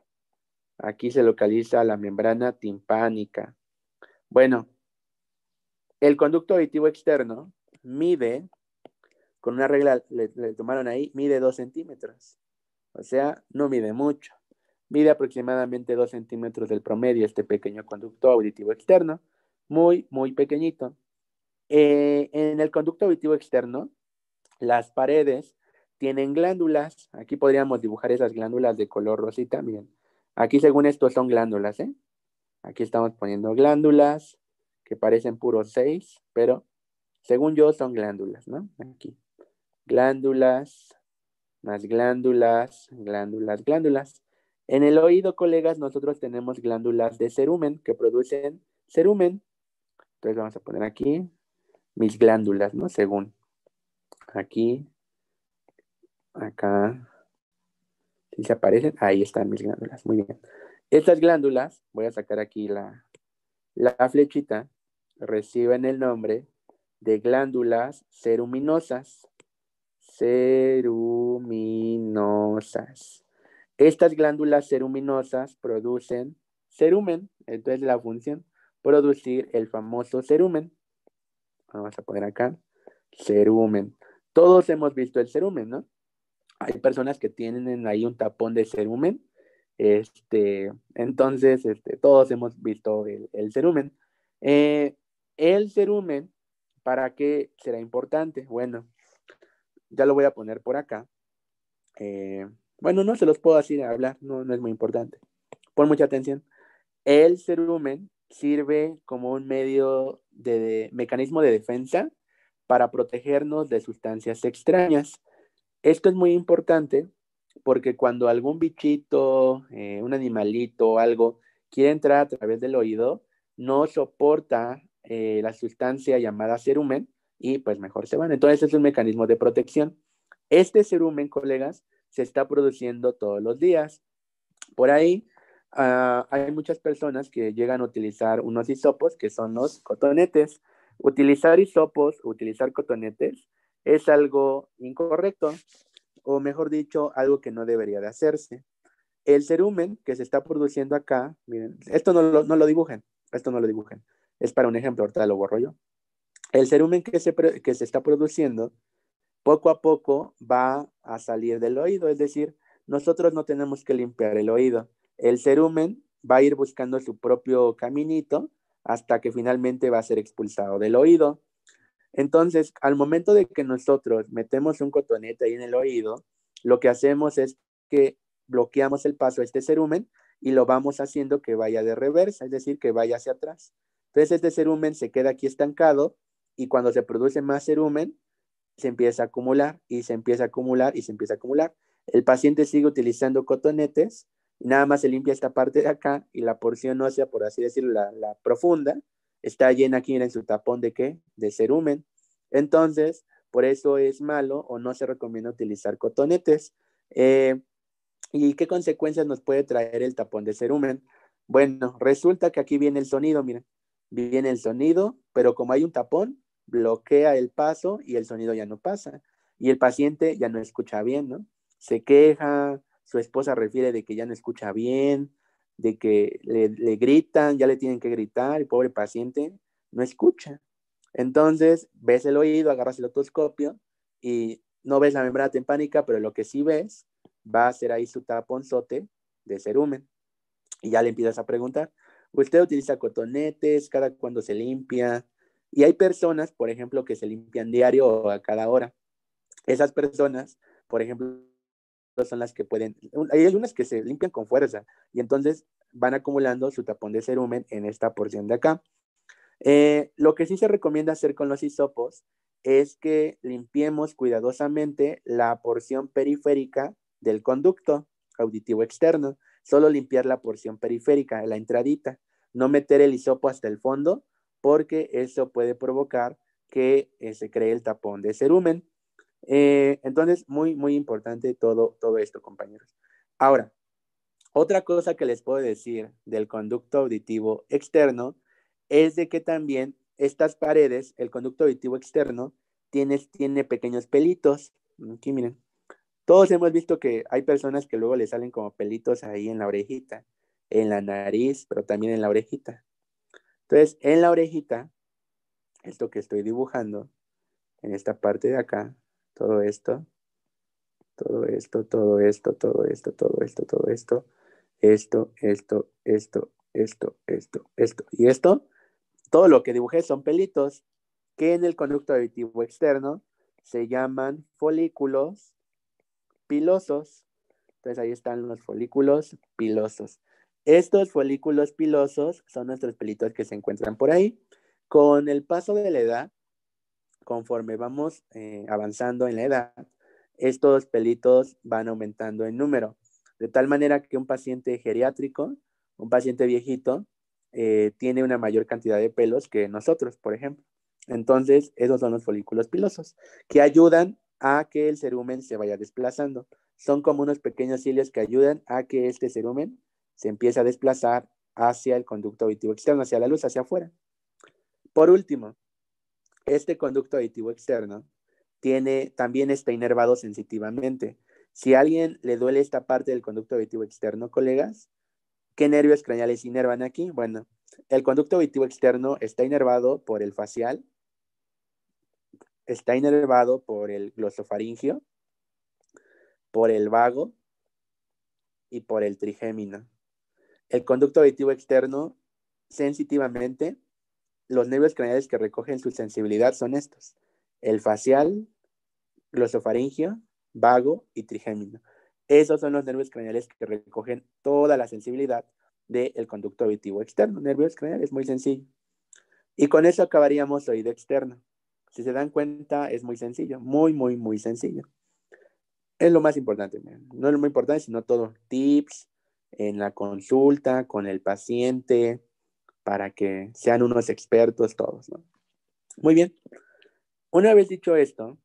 Aquí se localiza la membrana timpánica. Bueno, el conducto auditivo externo mide, con una regla le, le tomaron ahí, mide dos centímetros. O sea, no mide mucho mide aproximadamente 2 centímetros del promedio este pequeño conducto auditivo externo, muy, muy pequeñito. Eh, en el conducto auditivo externo, las paredes tienen glándulas, aquí podríamos dibujar esas glándulas de color rosita, también aquí según esto son glándulas, ¿eh? Aquí estamos poniendo glándulas que parecen puros seis, pero según yo son glándulas, ¿no? Aquí. Glándulas, más glándulas, glándulas, glándulas. En el oído, colegas, nosotros tenemos glándulas de cerumen que producen cerumen. Entonces vamos a poner aquí mis glándulas, ¿no? Según. Aquí, acá. Si se aparecen, ahí están mis glándulas. Muy bien. Estas glándulas, voy a sacar aquí la, la flechita, reciben el nombre de glándulas ceruminosas. Ceruminosas. Estas glándulas seruminosas producen serumen, entonces la función, producir el famoso serumen. Vamos a poner acá, serumen. Todos hemos visto el cerumen, ¿no? Hay personas que tienen ahí un tapón de serumen, Este, entonces, este, todos hemos visto el, serumen. el serumen eh, ¿para qué será importante? Bueno, ya lo voy a poner por acá. Eh, bueno, no se los puedo así hablar, no, no es muy importante. Pon mucha atención. El cerumen sirve como un medio de, mecanismo de defensa para protegernos de sustancias extrañas. Esto es muy importante porque cuando algún bichito, eh, un animalito o algo quiere entrar a través del oído, no soporta eh, la sustancia llamada cerumen y pues mejor se van. Entonces es un mecanismo de protección. Este cerumen, colegas, se está produciendo todos los días. Por ahí ah, hay muchas personas que llegan a utilizar unos hisopos que son los cotonetes. Utilizar hisopos, utilizar cotonetes es algo incorrecto o mejor dicho, algo que no debería de hacerse. El cerumen que se está produciendo acá, miren, esto no lo, no dibujen, esto no lo dibujen, es para un ejemplo, ahorita lo borro yo. El cerumen que que se está produciendo poco a poco va a salir del oído, es decir, nosotros no tenemos que limpiar el oído. El cerumen va a ir buscando su propio caminito hasta que finalmente va a ser expulsado del oído. Entonces, al momento de que nosotros metemos un cotonete ahí en el oído, lo que hacemos es que bloqueamos el paso a este cerumen y lo vamos haciendo que vaya de reversa, es decir, que vaya hacia atrás. Entonces, este cerumen se queda aquí estancado y cuando se produce más cerumen, se empieza a acumular y se empieza a acumular y se empieza a acumular. El paciente sigue utilizando cotonetes, nada más se limpia esta parte de acá y la porción ósea, por así decirlo, la, profunda, está llena aquí en su tapón de qué? De cerumen. Entonces, por eso es malo o no se recomienda utilizar cotonetes. Eh, ¿Y qué consecuencias nos puede traer el tapón de cerumen? Bueno, resulta que aquí viene el sonido, miren, viene el sonido, pero como hay un tapón, bloquea el paso y el sonido ya no pasa. Y el paciente ya no escucha bien, ¿no? Se queja, su esposa refiere de que ya no escucha bien, de que le, gritan, ya le tienen que gritar, el pobre paciente no escucha. Entonces, ves el oído, agarras el otoscopio y no ves la membrana tempánica, pero lo que sí ves va a ser ahí su taponzote de cerumen. Y ya le empiezas a preguntar, ¿usted utiliza cotonetes? ¿Cada cuando se limpia? Y hay personas, por ejemplo, que se limpian diario o a cada hora. Esas personas, por ejemplo, son las que pueden, hay algunas que se limpian con fuerza y entonces van acumulando su tapón de cerumen en esta porción de acá. Eh, lo que sí se recomienda hacer con los hisopos es que limpiemos cuidadosamente la porción periférica del conducto auditivo externo, solo limpiar la porción periférica, la entradita, no meter el hisopo hasta el fondo, porque eso puede provocar que eh, se cree el tapón de cerumen. Eh, entonces, muy, muy importante todo, todo esto, compañeros. Ahora, otra cosa que les puedo decir del conducto auditivo externo es de que también estas paredes, el conducto auditivo externo, tiene, tiene pequeños pelitos. Aquí miren, todos hemos visto que hay personas que luego le salen como pelitos ahí en la orejita, en la nariz, pero también en la orejita. Entonces, en la orejita, esto que estoy dibujando, en esta parte de acá, todo esto, todo esto, todo esto, todo esto, todo esto, todo esto, esto, esto, esto, esto, esto, esto. Y esto, todo lo que dibujé son pelitos que en el conducto auditivo externo se llaman folículos pilosos. Entonces ahí están los folículos pilosos. Estos folículos pilosos son nuestros pelitos que se encuentran por ahí. Con el paso de la edad, conforme vamos eh, avanzando en la edad, estos pelitos van aumentando en número. De tal manera que un paciente geriátrico, un paciente viejito, eh, tiene una mayor cantidad de pelos que nosotros, por ejemplo. Entonces, esos son los folículos pilosos, que ayudan a que el cerumen se vaya desplazando. Son como unos pequeños cilios que ayudan a que este cerumen se empieza a desplazar hacia el conducto auditivo externo, hacia la luz, hacia afuera. Por último, este conducto auditivo externo tiene, también está inervado sensitivamente. Si a alguien le duele esta parte del conducto auditivo externo, colegas, ¿qué nervios craneales inervan aquí? Bueno, el conducto auditivo externo está inervado por el facial, está inervado por el glosofaringio, por el vago y por el trigémino el conducto auditivo externo sensitivamente, los nervios craneales que recogen su sensibilidad son estos, el facial, glosofaringio, vago y trigémino. Esos son los nervios craneales que recogen toda la sensibilidad del conducto auditivo externo. Nervios craneales, muy sencillo. Y con eso acabaríamos oído externo. Si se dan cuenta, es muy sencillo, muy, muy, muy sencillo. Es lo más importante. No es lo más importante, sino todo. Tips, en la consulta con el paciente para que sean unos expertos todos, ¿no? Muy bien. Una vez dicho esto,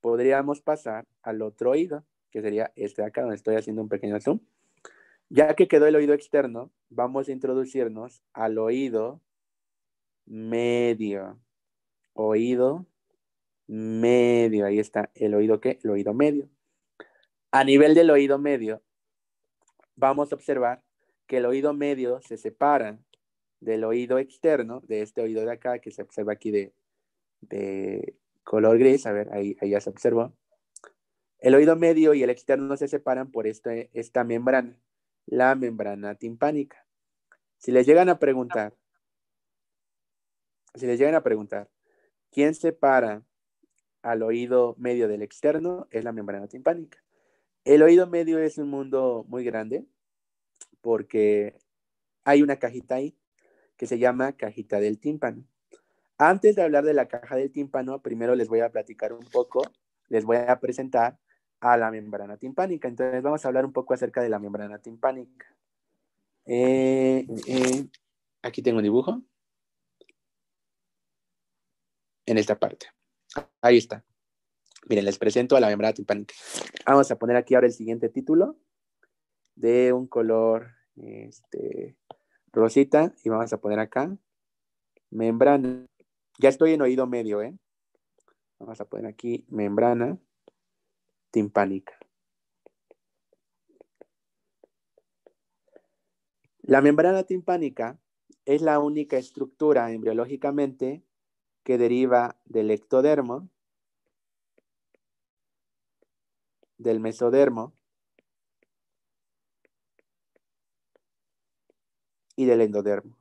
podríamos pasar al otro oído, que sería este de acá, donde estoy haciendo un pequeño zoom. Ya que quedó el oído externo, vamos a introducirnos al oído medio. Oído medio. Ahí está el oído que, el oído medio. A nivel del oído medio vamos a observar que el oído medio se separa del oído externo, de este oído de acá que se observa aquí de, color gris, a ver, ahí, ya se observó. El oído medio y el externo se separan por este, esta membrana, la membrana timpánica. Si les llegan a preguntar, si les llegan a preguntar, ¿quién separa al oído medio del externo? Es la membrana timpánica. El oído medio es un mundo muy grande porque hay una cajita ahí que se llama cajita del tímpano. Antes de hablar de la caja del tímpano, primero les voy a platicar un poco, les voy a presentar a la membrana timpánica. Entonces vamos a hablar un poco acerca de la membrana timpánica. Eh, eh, aquí tengo un dibujo. En esta parte. Ahí está. Miren, les presento a la membrana timpánica. Vamos a poner aquí ahora el siguiente título de un color este, rosita y vamos a poner acá membrana. Ya estoy en oído medio, ¿eh? Vamos a poner aquí membrana timpánica. La membrana timpánica es la única estructura embriológicamente que deriva del ectodermo del mesodermo y del endodermo.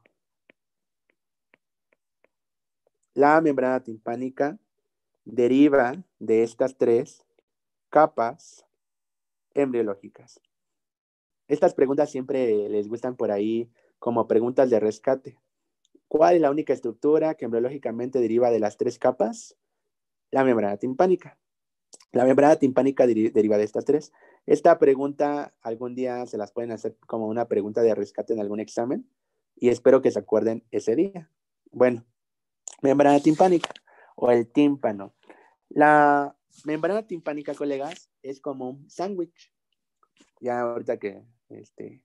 La membrana timpánica deriva de estas tres capas embriológicas. Estas preguntas siempre les gustan por ahí como preguntas de rescate. ¿Cuál es la única estructura que embriológicamente deriva de las tres capas? La membrana timpánica. La membrana timpánica deriva de estas tres. Esta pregunta algún día se las pueden hacer como una pregunta de rescate en algún examen y espero que se acuerden ese día. Bueno, membrana timpánica o el tímpano. La membrana timpánica, colegas, es como un sándwich. Ya ahorita que este,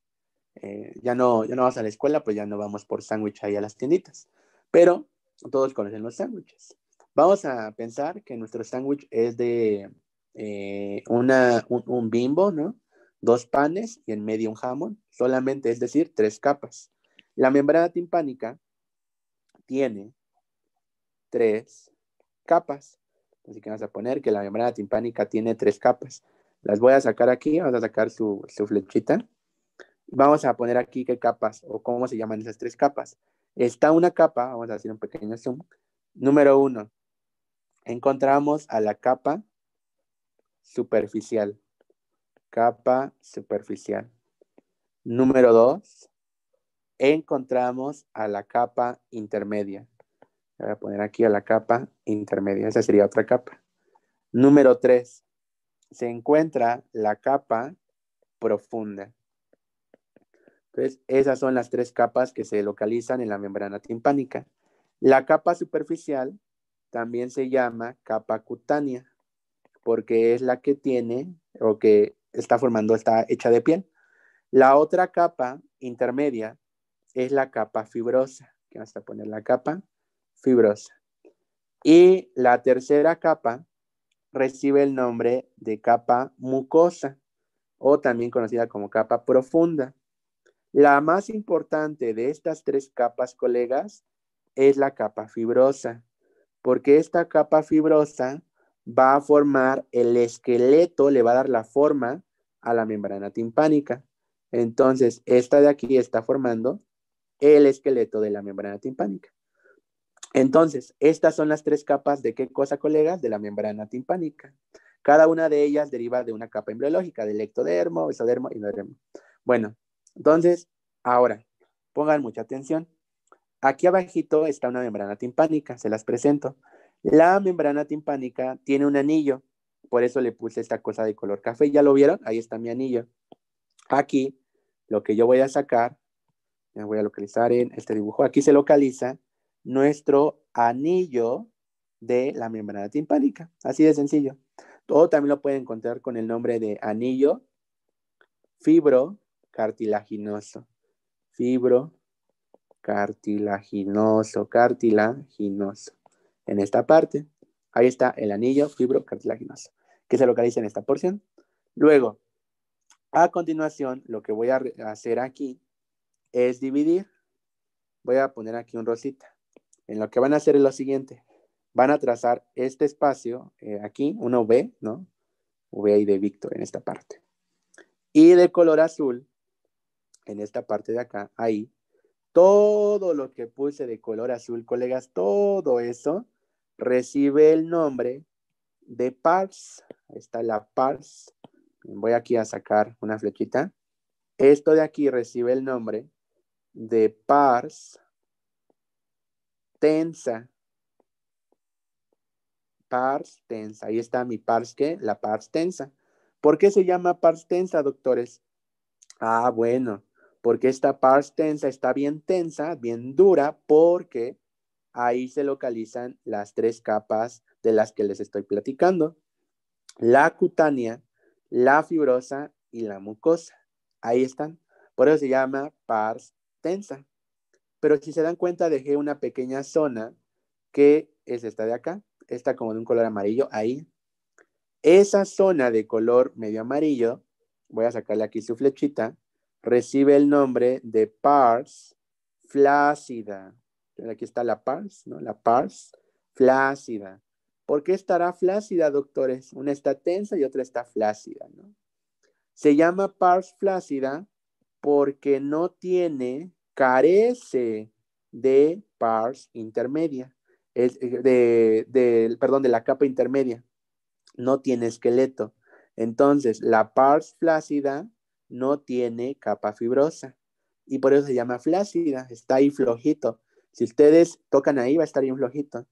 eh, ya, no, ya no vas a la escuela, pues ya no vamos por sándwich ahí a las tienditas. Pero todos conocen los sándwiches. Vamos a pensar que nuestro sándwich es de eh, un, bimbo, ¿no? Dos panes y en medio un jamón, solamente, es decir, tres capas. La membrana timpánica tiene tres capas. Así que vamos a poner que la membrana timpánica tiene tres capas. Las voy a sacar aquí, vamos a sacar su, su flechita. Vamos a poner aquí qué capas o cómo se llaman esas tres capas. Está una capa, vamos a hacer un pequeño zoom. Número uno, encontramos a la capa superficial. Capa superficial. Número dos, encontramos a la capa intermedia. Voy a poner aquí a la capa intermedia. Esa sería otra capa. Número tres, se encuentra la capa profunda. Entonces, esas son las tres capas que se localizan en la membrana timpánica. La capa superficial también se llama capa cutánea, porque es la que tiene o que está formando, está hecha de piel. La otra capa intermedia es la capa fibrosa, que vamos a poner la capa fibrosa. Y la tercera capa recibe el nombre de capa mucosa o también conocida como capa profunda. La más importante de estas tres capas, colegas, es la capa fibrosa, porque esta capa fibrosa va a formar el esqueleto, le va a dar la forma a la membrana timpánica. Entonces, esta de aquí está formando el esqueleto de la membrana timpánica. Entonces, estas son las tres capas de qué cosa, colegas, de la membrana timpánica. Cada una de ellas deriva de una capa embriológica, del ectodermo, esodermo y endodermo. Bueno, entonces, ahora, pongan mucha atención. Aquí abajito está una membrana timpánica, se las presento. La membrana timpánica tiene un anillo, por eso le puse esta cosa de color café. ¿Ya lo vieron? Ahí está mi anillo. Aquí, lo que yo voy a sacar, me voy a localizar en este dibujo, aquí se localiza nuestro anillo de la membrana timpánica. Así de sencillo. Todo también lo pueden encontrar con el nombre de anillo fibrocartilaginoso. Fibro cartilaginoso, cartilaginoso. En esta parte, ahí está el anillo fibrocartilaginoso, que se localiza en esta porción. Luego, a continuación, lo que voy a hacer aquí es dividir. Voy a poner aquí un rosita. En lo que van a hacer es lo siguiente. Van a trazar este espacio eh, aquí, uno V, ¿no? V ahí de Víctor en esta parte. Y de color azul, en esta parte de acá, ahí, todo lo que puse de color azul, colegas, todo eso recibe el nombre de pars. está la pars. Voy aquí a sacar una flechita. Esto de aquí recibe el nombre de pars tensa. Pars tensa. Ahí está mi pars que, la pars tensa. ¿Por qué se llama pars tensa, doctores? Ah, bueno, porque esta pars tensa está bien tensa, bien dura, porque ahí se localizan las tres capas de las que les estoy platicando, la cutánea, la fibrosa y la mucosa. Ahí están. Por eso se llama pars tensa. Pero si se dan cuenta, dejé una pequeña zona que es esta de acá, Está como de un color amarillo, ahí. Esa zona de color medio amarillo, voy a sacarle aquí su flechita, recibe el nombre de pars flácida. Aquí está la pars, ¿no? La pars flácida. ¿Por qué estará flácida, doctores? Una está tensa y otra está flácida, ¿no? Se llama pars flácida porque no tiene, carece de pars intermedia, es eh, de, perdón, de la capa intermedia. No tiene esqueleto. Entonces, la pars flácida no tiene capa fibrosa y por eso se llama flácida, está ahí flojito. Si ustedes tocan ahí, va a estar bien flojito.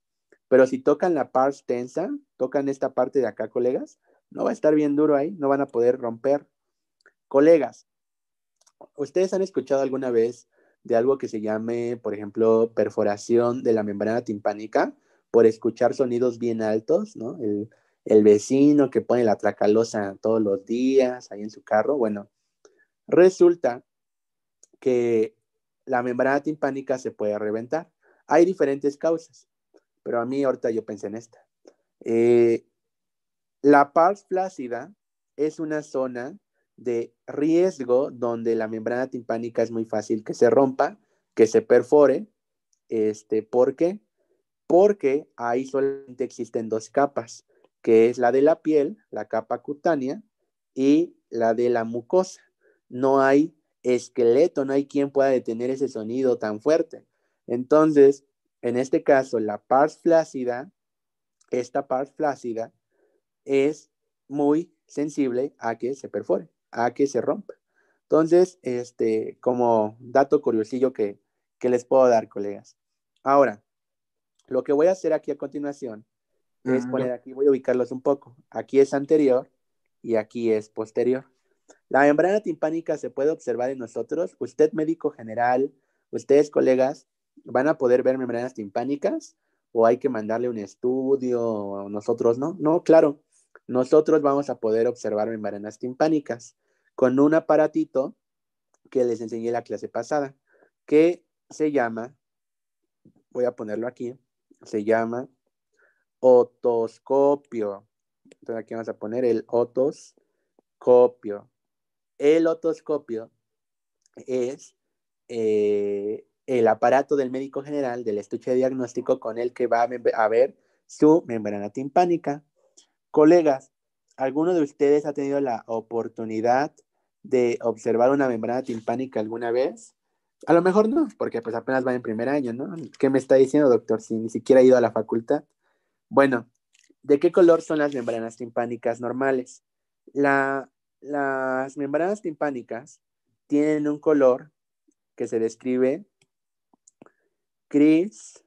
Pero si tocan la parte tensa, tocan esta parte de acá, colegas, no va a estar bien duro ahí, no van a poder romper. Colegas, ¿ustedes han escuchado alguna vez de algo que se llame, por ejemplo, perforación de la membrana timpánica por escuchar sonidos bien altos, ¿no? El, el vecino que pone la tracalosa todos los días ahí en su carro, bueno, Resulta que la membrana timpánica se puede reventar. Hay diferentes causas, pero a mí ahorita yo pensé en esta. Eh, la pars flácida es una zona de riesgo donde la membrana timpánica es muy fácil que se rompa, que se perfore. Este, ¿Por qué? Porque ahí solamente existen dos capas, que es la de la piel, la capa cutánea, y la de la mucosa no hay esqueleto, no hay quien pueda detener ese sonido tan fuerte. Entonces, en este caso, la pars flácida, esta pars flácida, es muy sensible a que se perfore, a que se rompa. Entonces, este, como dato curiosillo que, que les puedo dar, colegas. Ahora, lo que voy a hacer aquí a continuación es poner aquí, voy a ubicarlos un poco. Aquí es anterior y aquí es posterior. La membrana timpánica se puede observar en nosotros. Usted, médico general, ustedes, colegas, van a poder ver membranas timpánicas o hay que mandarle un estudio, nosotros no. No, claro, nosotros vamos a poder observar membranas timpánicas con un aparatito que les enseñé la clase pasada, que se llama, voy a ponerlo aquí, se llama otoscopio. Entonces aquí vamos a poner el otoscopio. El otoscopio es eh, el aparato del médico general del estuche de diagnóstico con el que va a ver su membrana timpánica. Colegas, ¿alguno de ustedes ha tenido la oportunidad de observar una membrana timpánica alguna vez? A lo mejor no, porque pues apenas va en primer año, ¿no? ¿Qué me está diciendo, doctor, si ni siquiera ha ido a la facultad? Bueno, ¿de qué color son las membranas timpánicas normales? La las membranas timpánicas tienen un color que se describe gris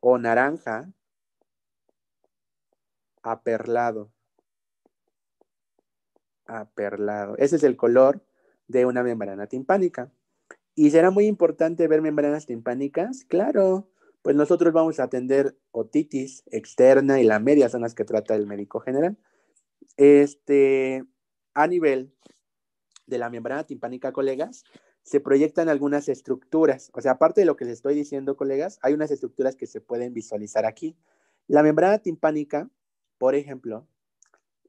o naranja aperlado. Aperlado. Ese es el color de una membrana timpánica. ¿Y será muy importante ver membranas timpánicas? Claro, pues nosotros vamos a atender otitis externa y la media son las que trata el médico general. Este, a nivel de la membrana timpánica, colegas, se proyectan algunas estructuras. O sea, aparte de lo que les estoy diciendo, colegas, hay unas estructuras que se pueden visualizar aquí. La membrana timpánica, por ejemplo,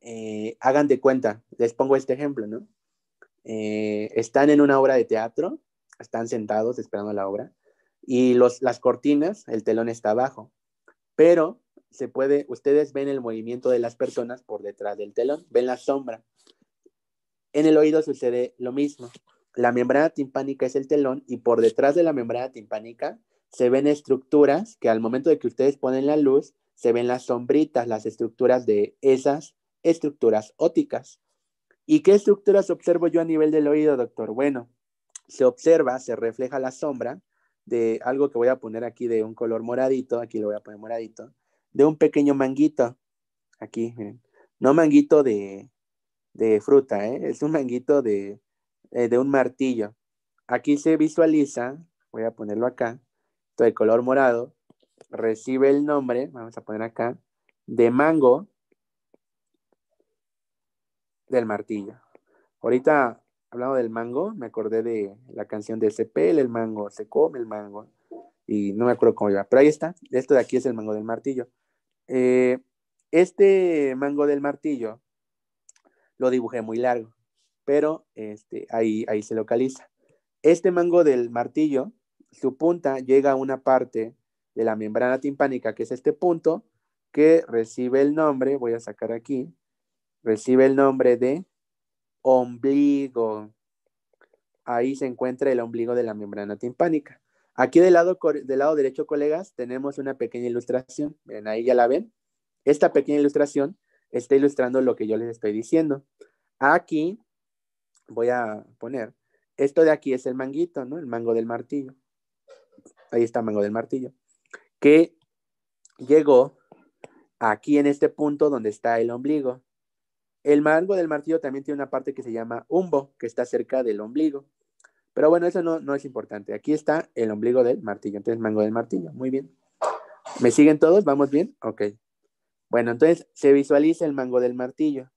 eh, hagan de cuenta, les pongo este ejemplo, ¿no? Eh, están en una obra de teatro, están sentados esperando la obra, y los, las cortinas, el telón está abajo, pero se puede, ustedes ven el movimiento de las personas por detrás del telón, ven la sombra. En el oído sucede lo mismo. La membrana timpánica es el telón y por detrás de la membrana timpánica se ven estructuras que al momento de que ustedes ponen la luz, se ven las sombritas, las estructuras de esas estructuras ópticas. ¿Y qué estructuras observo yo a nivel del oído, doctor? Bueno, se observa, se refleja la sombra de algo que voy a poner aquí de un color moradito, aquí lo voy a poner moradito, de un pequeño manguito. Aquí, No manguito de, fruta, ¿eh? es un manguito eh, de, un martillo. Aquí se visualiza, voy a ponerlo acá, de color morado, recibe el nombre, vamos a poner acá, de mango del martillo. Ahorita, hablando del mango, me acordé de la canción de C.P.L., el mango, se come el mango, y no me acuerdo cómo iba, pero ahí está, esto de aquí es el mango del martillo. Eh, este mango del martillo lo dibujé muy largo, pero este, ahí, ahí se localiza. Este mango del martillo, su punta llega a una parte de la membrana timpánica, que es este punto, que recibe el nombre, voy a sacar aquí, recibe el nombre de ombligo. Ahí se encuentra el ombligo de la membrana timpánica. Aquí del lado, del lado derecho, colegas, tenemos una pequeña ilustración. Miren, ahí ya la ven. Esta pequeña ilustración está ilustrando lo que yo les estoy diciendo. Aquí voy a poner, esto de aquí es el manguito, ¿no? El mango del martillo. Ahí está el mango del martillo. Que llegó aquí en este punto donde está el ombligo. El mango del martillo también tiene una parte que se llama umbo, que está cerca del ombligo. Pero bueno, eso no, no es importante. Aquí está el ombligo del martillo. Entonces, mango del martillo. Muy bien. ¿Me siguen todos? ¿Vamos bien? Ok. Bueno, entonces se visualiza el mango del martillo.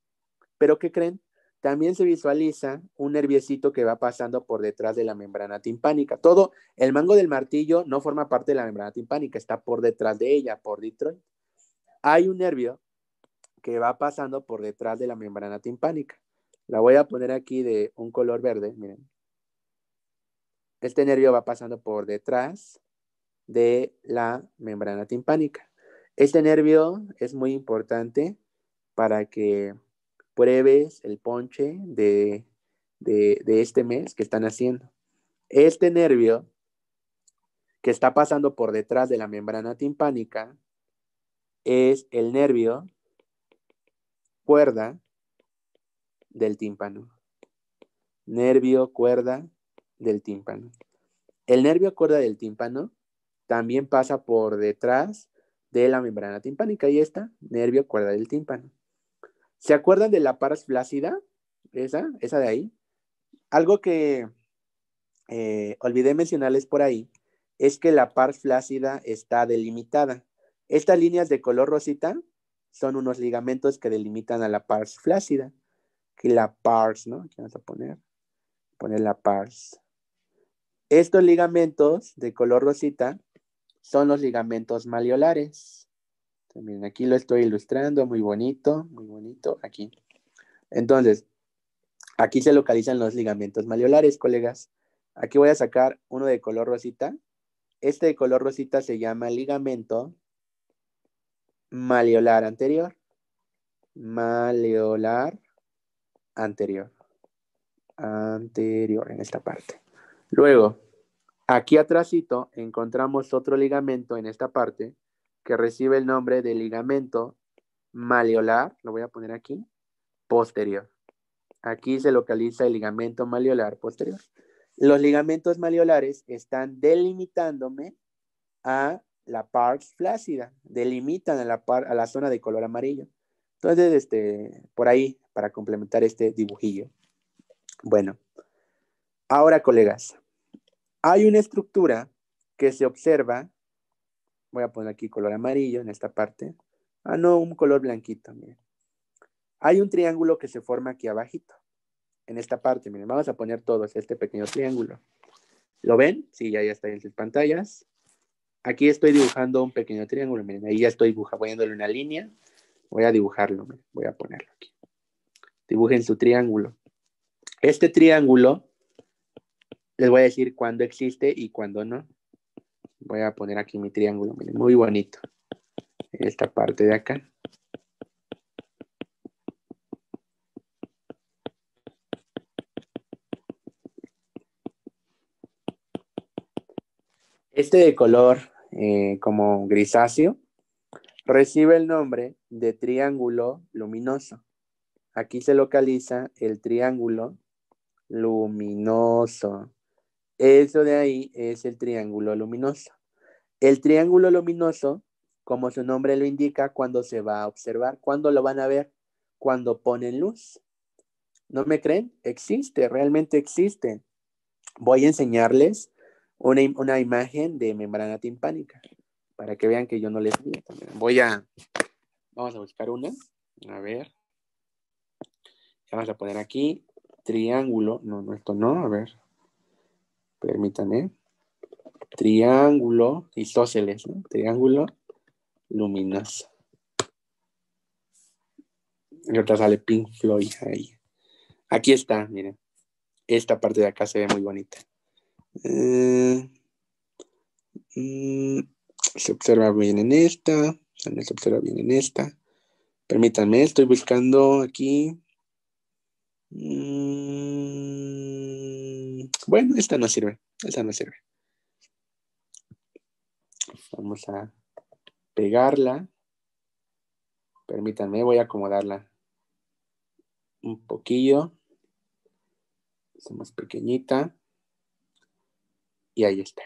Pero ¿qué creen? También se visualiza un nerviecito que va pasando por detrás de la membrana timpánica. Todo, el mango del martillo no forma parte de la membrana timpánica, está por detrás de ella, por Detroit. Hay un nervio que va pasando por detrás de la membrana timpánica. La voy a poner aquí de un color verde, miren. Este nervio va pasando por detrás de la membrana timpánica. Este nervio es muy importante para que pruebes el ponche de, este mes que están haciendo. Este nervio que está pasando por detrás de la membrana timpánica es el nervio cuerda del tímpano. Nervio cuerda del tímpano. El nervio cuerda del tímpano también pasa por detrás de la membrana timpánica y esta, nervio cuerda del tímpano. ¿Se acuerdan de la pars flácida? Esa, esa de ahí. Algo que eh, olvidé mencionarles por ahí es que la pars flácida está delimitada. Estas líneas de color rosita son unos ligamentos que delimitan a la pars flácida. Que la pars, ¿no? Aquí vamos a poner, poner la pars. Estos ligamentos de color rosita son los ligamentos maliolares. También aquí lo estoy ilustrando, muy bonito, muy bonito, aquí. Entonces, aquí se localizan los ligamentos maliolares, colegas. Aquí voy a sacar uno de color rosita. Este de color rosita se llama ligamento maleolar anterior. Maleolar anterior. Anterior en esta parte. Luego, Aquí atrásito encontramos otro ligamento en esta parte que recibe el nombre de ligamento maleolar, lo voy a poner aquí, posterior. Aquí se localiza el ligamento maleolar posterior. Los ligamentos maleolares están delimitándome a la parte flácida, delimitan a la, a la zona de color amarillo. Entonces, este, por ahí, para complementar este dibujillo. Bueno, ahora colegas, hay una estructura que se observa, voy a poner aquí color amarillo en esta parte, ah no, un color blanquito, miren. Hay un triángulo que se forma aquí abajito, en esta parte, miren, vamos a poner todos este pequeño triángulo. ¿Lo ven? Sí, ya, está en sus pantallas. Aquí estoy dibujando un pequeño triángulo, miren, ahí ya estoy dibujando, una línea. Voy a dibujarlo, voy a ponerlo aquí. Dibujen su triángulo. Este triángulo les voy a decir cuándo existe y cuándo no. Voy a poner aquí mi triángulo, miren, muy bonito. Esta parte de acá. Este de color eh, como grisáceo recibe el nombre de triángulo luminoso. Aquí se localiza el triángulo luminoso. Eso de ahí es el triángulo luminoso. El triángulo luminoso, como su nombre lo indica, cuando se va a observar, cuando lo van a ver, cuando ponen luz. ¿No me creen? Existe, realmente existe. Voy a enseñarles una, imagen de membrana timpánica para que vean que yo no les miento. Voy a, vamos a buscar una. A ver. Vamos a poner aquí triángulo. No, no, esto no. A ver permítanme, ¿eh? triángulo, isósceles, ¿no? triángulo luminoso. Y otra sale Pink Floyd ahí. Aquí está, miren. Esta parte de acá se ve muy bonita. Eh, mm, se observa bien en esta. se observa bien en esta. Permítanme, estoy buscando aquí. Mm, bueno, esta no sirve, esta no sirve. Vamos a pegarla. Permítanme, voy a acomodarla un poquillo. Es más pequeñita. Y ahí está.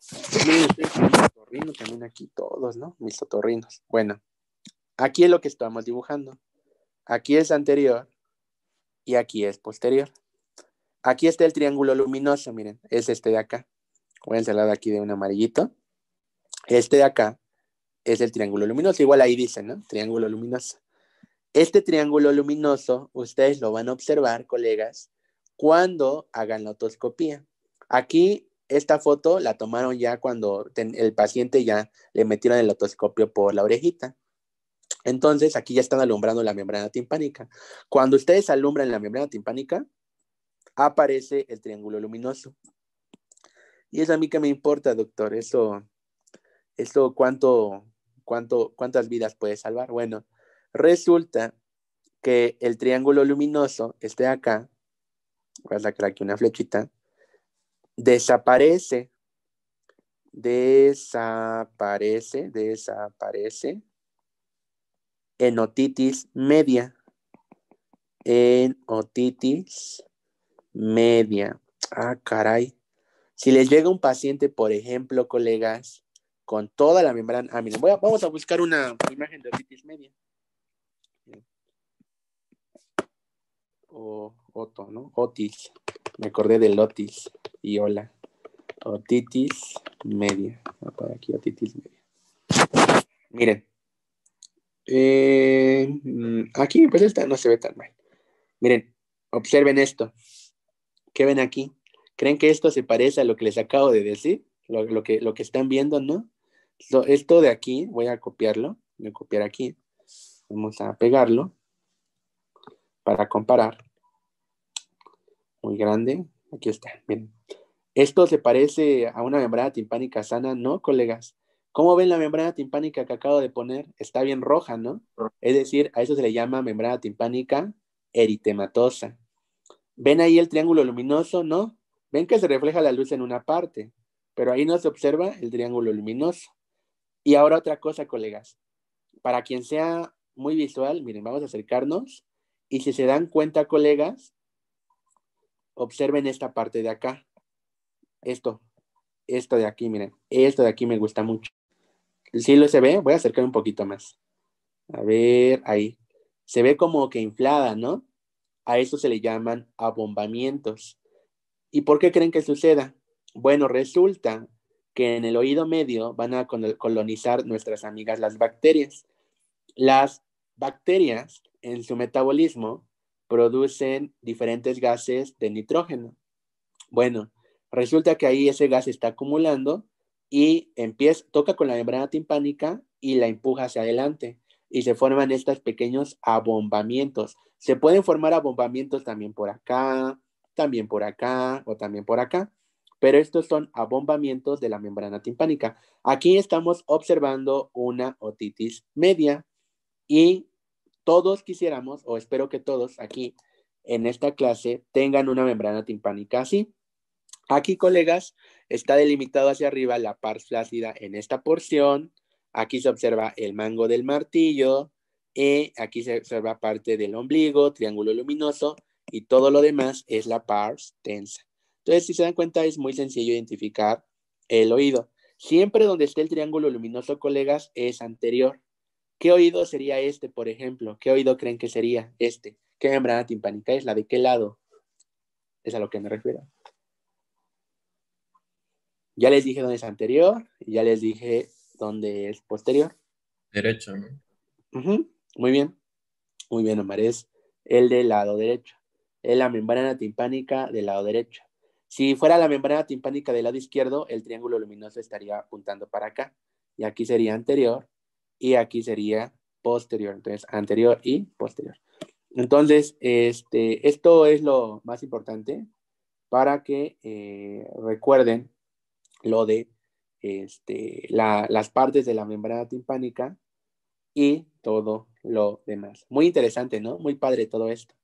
sotorrinos también aquí todos, ¿no? Mis sotorrinos. Bueno, aquí es lo que estamos dibujando. Aquí es anterior y aquí es posterior. Aquí está el triángulo luminoso, miren, es este de acá. Voy a encerrar aquí de un amarillito. Este de acá es el triángulo luminoso, igual ahí dice, ¿no? Triángulo luminoso. Este triángulo luminoso, ustedes lo van a observar, colegas, cuando hagan la otoscopía. Aquí esta foto la tomaron ya cuando el paciente ya le metieron el otoscopio por la orejita. Entonces, aquí ya están alumbrando la membrana timpánica. Cuando ustedes alumbran la membrana timpánica, aparece el triángulo luminoso. Y es a mí que me importa, doctor, eso, cuánto, cuánto, cuántas vidas puede salvar. Bueno, resulta que el triángulo luminoso, este de acá, voy a sacar aquí una flechita, desaparece, desaparece, desaparece en otitis media, en otitis media. Ah, caray. Si les llega un paciente, por ejemplo, colegas, con toda la membrana. Ah, miren, vamos a buscar una imagen de otitis media. O Oto, ¿no? Otis. Me acordé del Otis y hola. Otitis media. Ah, aquí, otitis media. Miren. Eh, mm, aquí, pues esta no se ve tan mal. Miren, observen esto. ¿Qué ven aquí? ¿Creen que esto se parece a lo que les acabo de decir? Lo, que, que están viendo, ¿no? esto de aquí, voy a copiarlo, voy a copiar aquí. Vamos a pegarlo para comparar. Muy grande. Aquí está. Miren. Esto se parece a una membrana timpánica sana, ¿no, colegas? ¿Cómo ven la membrana timpánica que acabo de poner? Está bien roja, ¿no? Es decir, a eso se le llama membrana timpánica eritematosa. Ven ahí el triángulo luminoso, ¿no? Ven que se refleja la luz en una parte, pero ahí no se observa el triángulo luminoso. Y ahora otra cosa, colegas. Para quien sea muy visual, miren, vamos a acercarnos. Y si se dan cuenta, colegas, observen esta parte de acá. Esto, esto de aquí, miren. Esto de aquí me gusta mucho. ¿Sí lo se ve? Voy a acercar un poquito más. A ver, ahí. Se ve como que inflada, ¿no? A eso se le llaman abombamientos. ¿Y por qué creen que suceda? Bueno, resulta que en el oído medio van a colonizar nuestras amigas las bacterias. Las bacterias en su metabolismo producen diferentes gases de nitrógeno. Bueno, resulta que ahí ese gas está acumulando y empieza, toca con la membrana timpánica y la empuja hacia adelante y se forman estos pequeños abombamientos. Se pueden formar abombamientos también por acá, también por acá o también por acá, pero estos son abombamientos de la membrana timpánica. Aquí estamos observando una otitis media y todos quisiéramos, o espero que todos aquí en esta clase tengan una membrana timpánica así. Aquí, colegas, está delimitado hacia arriba la pars flácida en esta porción, Aquí se observa el mango del martillo, y aquí se observa parte del ombligo, triángulo luminoso, y todo lo demás es la pars tensa. Entonces, si se dan cuenta, es muy sencillo identificar el oído. Siempre donde esté el triángulo luminoso, colegas, es anterior. ¿Qué oído sería este, por ejemplo? ¿Qué oído creen que sería este? ¿Qué membrana timpánica es? ¿La de qué lado? Es a lo que me refiero. Ya les dije dónde es anterior, ya les dije donde es posterior. Derecho, ¿no? Muy bien, muy bien, Omar. Es el del lado derecho. Es la membrana timpánica del lado derecho. Si fuera la membrana timpánica del lado izquierdo, el triángulo luminoso estaría apuntando para acá. Y aquí sería anterior y aquí sería posterior. Entonces, anterior y posterior. Entonces, este, esto es lo más importante para que eh, recuerden lo de este, las partes de la membrana timpánica y todo lo demás. Muy interesante, ¿no? Muy padre todo esto.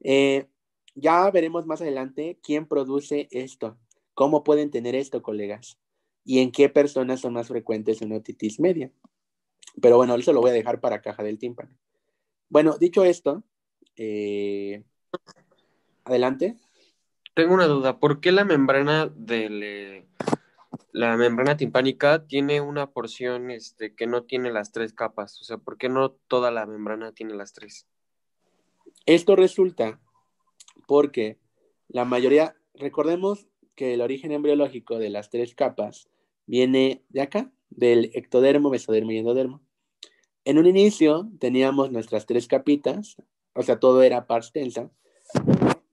Eh, ya veremos más adelante quién produce esto, cómo pueden tener esto, colegas, y en qué personas son más frecuentes una otitis media. Pero bueno, eso lo voy a dejar para caja del tímpano. Bueno, dicho esto, eh, adelante. Tengo una duda, ¿por qué la membrana del, eh, la membrana timpánica tiene una porción este, que no tiene las tres capas. O sea, ¿por qué no toda la membrana tiene las tres? Esto resulta porque la mayoría, recordemos que el origen embriológico de las tres capas viene de acá, del ectodermo, mesodermo y endodermo. En un inicio teníamos nuestras tres capitas, o sea, todo era parstensa.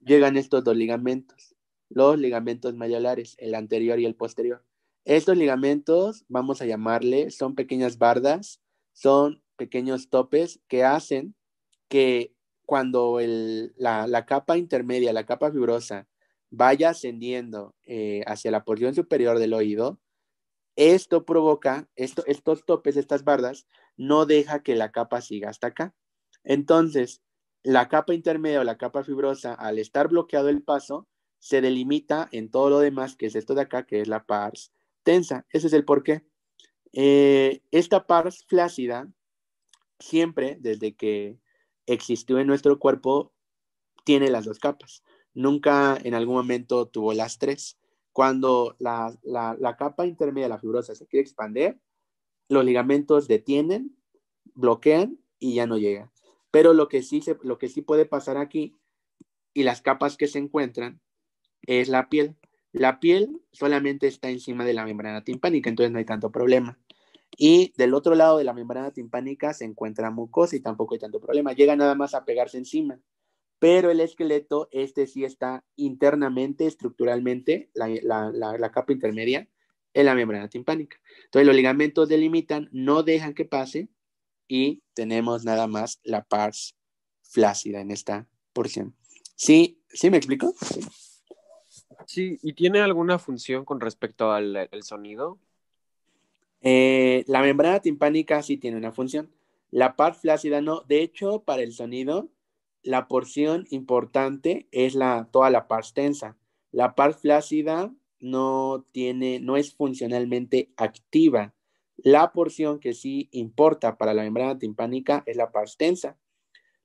Llegan estos dos ligamentos, los ligamentos mayolares, el anterior y el posterior estos ligamentos, vamos a llamarle, son pequeñas bardas, son pequeños topes que hacen que cuando la, capa intermedia, la capa fibrosa, vaya ascendiendo eh, hacia la porción superior del oído, esto provoca, esto, estos topes, estas bardas, no deja que la capa siga hasta acá. Entonces, la capa intermedia o la capa fibrosa, al estar bloqueado el paso, se delimita en todo lo demás, que es esto de acá, que es la pars tensa. Ese es el porqué. Eh, esta pars flácida, siempre desde que existió en nuestro cuerpo, tiene las dos capas. Nunca en algún momento tuvo las tres. Cuando la, capa intermedia de la fibrosa se quiere expandir, los ligamentos detienen, bloquean y ya no llega. Pero lo que sí, lo que sí puede pasar aquí y las capas que se encuentran es la piel. La piel solamente está encima de la membrana timpánica, entonces no hay tanto problema. Y del otro lado de la membrana timpánica se encuentra mucosa y tampoco hay tanto problema. Llega nada más a pegarse encima. Pero el esqueleto, este sí está internamente, estructuralmente, la, capa intermedia en la membrana timpánica. Entonces los ligamentos delimitan, no dejan que pase y tenemos nada más la pars flácida en esta porción. ¿Sí, ¿Sí me explico? Sí. Sí, ¿y tiene alguna función con respecto al sonido? Eh, la membrana timpánica sí tiene una función. La parte flácida no. De hecho, para el sonido, la porción importante es la, toda la parte tensa. La parte flácida no tiene, no es funcionalmente activa. La porción que sí importa para la membrana timpánica es la parte tensa.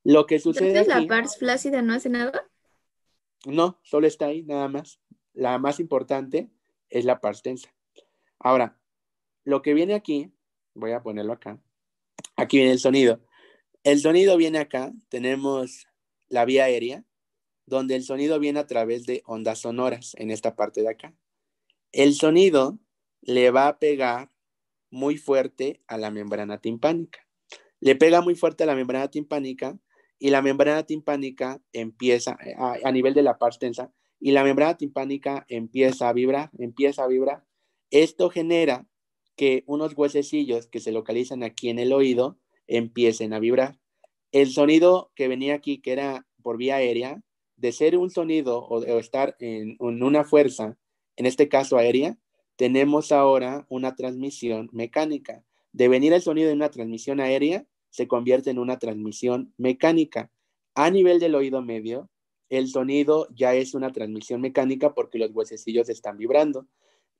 Lo que sucede. la parte flácida no hace nada. No, solo está ahí, nada más. La más importante es la parte tensa. Ahora, lo que viene aquí, voy a ponerlo acá. Aquí viene el sonido. El sonido viene acá, tenemos la vía aérea, donde el sonido viene a través de ondas sonoras en esta parte de acá. El sonido le va a pegar muy fuerte a la membrana timpánica. Le pega muy fuerte a la membrana timpánica y la membrana timpánica empieza eh, a, nivel de la parte tensa y la membrana timpánica empieza a vibrar, empieza a vibrar. Esto genera que unos huesecillos que se localizan aquí en el oído empiecen a vibrar. El sonido que venía aquí, que era por vía aérea, de ser un sonido o, estar en, en una fuerza, en este caso aérea, tenemos ahora una transmisión mecánica. De venir el sonido de una transmisión aérea, se convierte en una transmisión mecánica. A nivel del oído medio, el sonido ya es una transmisión mecánica porque los huesecillos están vibrando.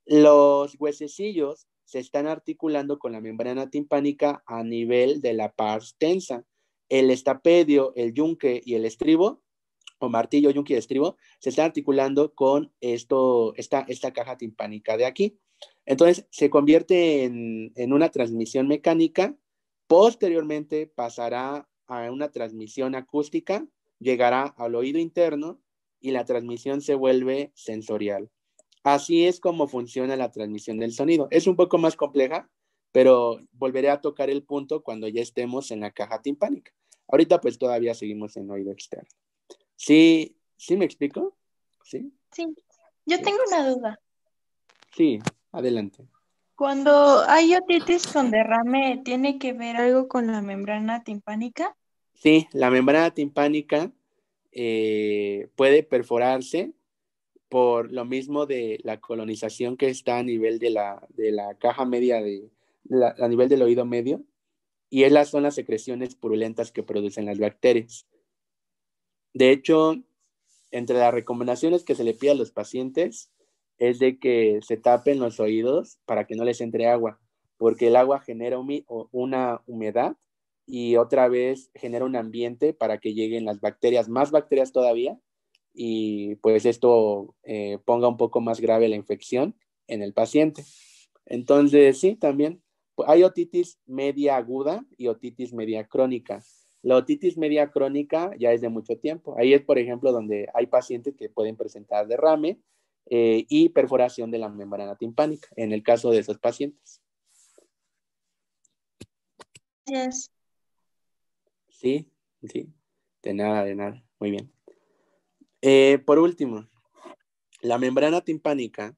Los huesecillos se están articulando con la membrana timpánica a nivel de la pars tensa. El estapedio, el yunque y el estribo, o martillo, yunque y estribo, se están articulando con esto, esta, esta caja timpánica de aquí. Entonces, se convierte en, en una transmisión mecánica Posteriormente pasará a una transmisión acústica, llegará al oído interno y la transmisión se vuelve sensorial. Así es como funciona la transmisión del sonido. Es un poco más compleja, pero volveré a tocar el punto cuando ya estemos en la caja timpánica. Ahorita pues todavía seguimos en oído externo. ¿Sí, sí me explico? Sí. Sí. Yo tengo una duda. Sí, adelante. Cuando hay otitis con derrame, ¿tiene que ver algo con la membrana timpánica? Sí, la membrana timpánica eh, puede perforarse por lo mismo de la colonización que está a nivel de la, caja media, a nivel del oído medio, y esas son las secreciones purulentas que producen las bacterias. De hecho, entre las recomendaciones que se le pide a los pacientes es de que se tapen los oídos para que no les entre agua, porque el agua genera una humedad y otra vez genera un ambiente para que lleguen las bacterias, más bacterias todavía, y pues esto eh, ponga un poco más grave la infección en el paciente. Entonces, sí, también pues, hay otitis media aguda y otitis media crónica. La otitis media crónica ya es de mucho tiempo. Ahí es, por ejemplo, donde hay pacientes que pueden presentar derrame eh, y perforación de la membrana timpánica en el caso de esos pacientes. Sí, sí, de nada, de nada, muy bien. Eh, por último, la membrana timpánica,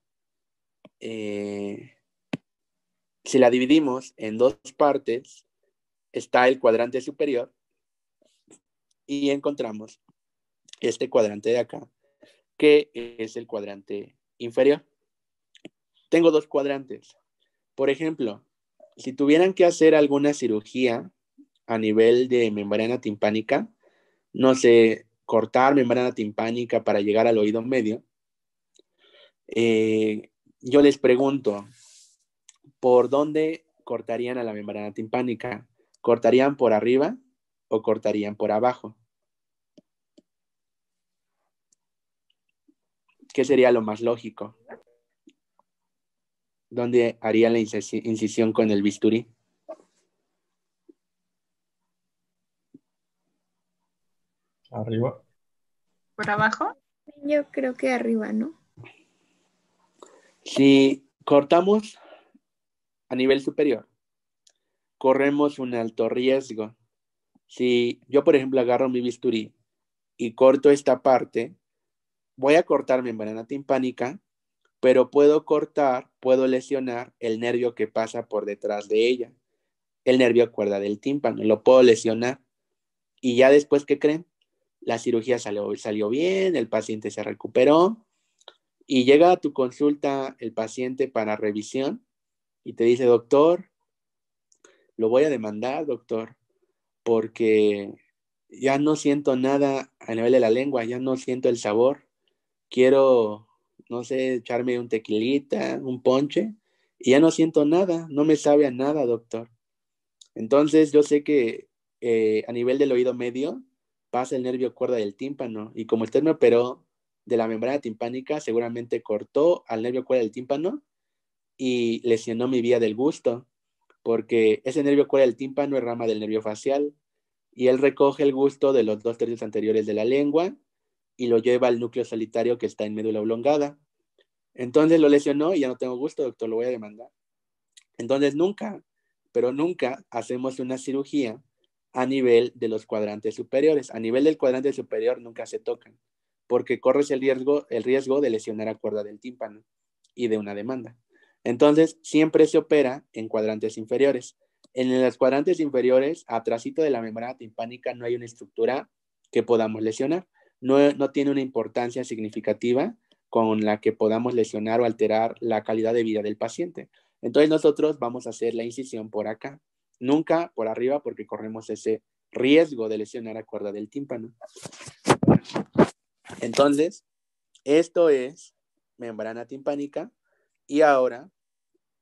eh, si la dividimos en dos partes, está el cuadrante superior y encontramos este cuadrante de acá, ¿Qué es el cuadrante inferior. Tengo dos cuadrantes. Por ejemplo, si tuvieran que hacer alguna cirugía a nivel de membrana timpánica, no sé, cortar membrana timpánica para llegar al oído medio, eh, yo les pregunto, ¿por dónde cortarían a la membrana timpánica? ¿Cortarían por arriba o cortarían por abajo? ¿qué sería lo más lógico? ¿Dónde haría la incisión con el bisturí? Arriba. ¿Por abajo? Yo creo que arriba, ¿no? Si cortamos a nivel superior, corremos un alto riesgo. Si yo, por ejemplo, agarro mi bisturí y corto esta parte, voy a cortar membrana timpánica, pero puedo cortar, puedo lesionar el nervio que pasa por detrás de ella, el nervio cuerda del tímpano, lo puedo lesionar. Y ya después, ¿qué creen? La cirugía salió, salió bien, el paciente se recuperó y llega a tu consulta el paciente para revisión y te dice, doctor, lo voy a demandar, doctor, porque ya no siento nada a nivel de la lengua, ya no siento el sabor quiero, no sé, echarme un tequilita, un ponche, y ya no siento nada, no me sabe a nada, doctor. Entonces yo sé que eh, a nivel del oído medio pasa el nervio cuerda del tímpano, y como usted me operó de la membrana timpánica, seguramente cortó al nervio cuerda del tímpano y lesionó mi vía del gusto, porque ese nervio cuerda del tímpano es rama del nervio facial, y él recoge el gusto de los dos tercios anteriores de la lengua y lo lleva al núcleo solitario que está en médula oblongada. Entonces lo lesionó y ya no tengo gusto, doctor, lo voy a demandar. Entonces nunca, pero nunca hacemos una cirugía a nivel de los cuadrantes superiores. A nivel del cuadrante superior nunca se tocan, porque corre el riesgo, el riesgo de lesionar a cuerda del tímpano y de una demanda. Entonces, siempre se opera en cuadrantes inferiores. En los cuadrantes inferiores, atrásito de la membrana timpánica, no hay una estructura que podamos lesionar. Eh, no, tiene una importancia significativa con la que podamos lesionar o alterar la calidad de vida del paciente. Entonces nosotros vamos a hacer la incisión por acá, nunca por arriba porque corremos ese riesgo de lesionar la cuerda del tímpano. Entonces, esto es membrana timpánica y ahora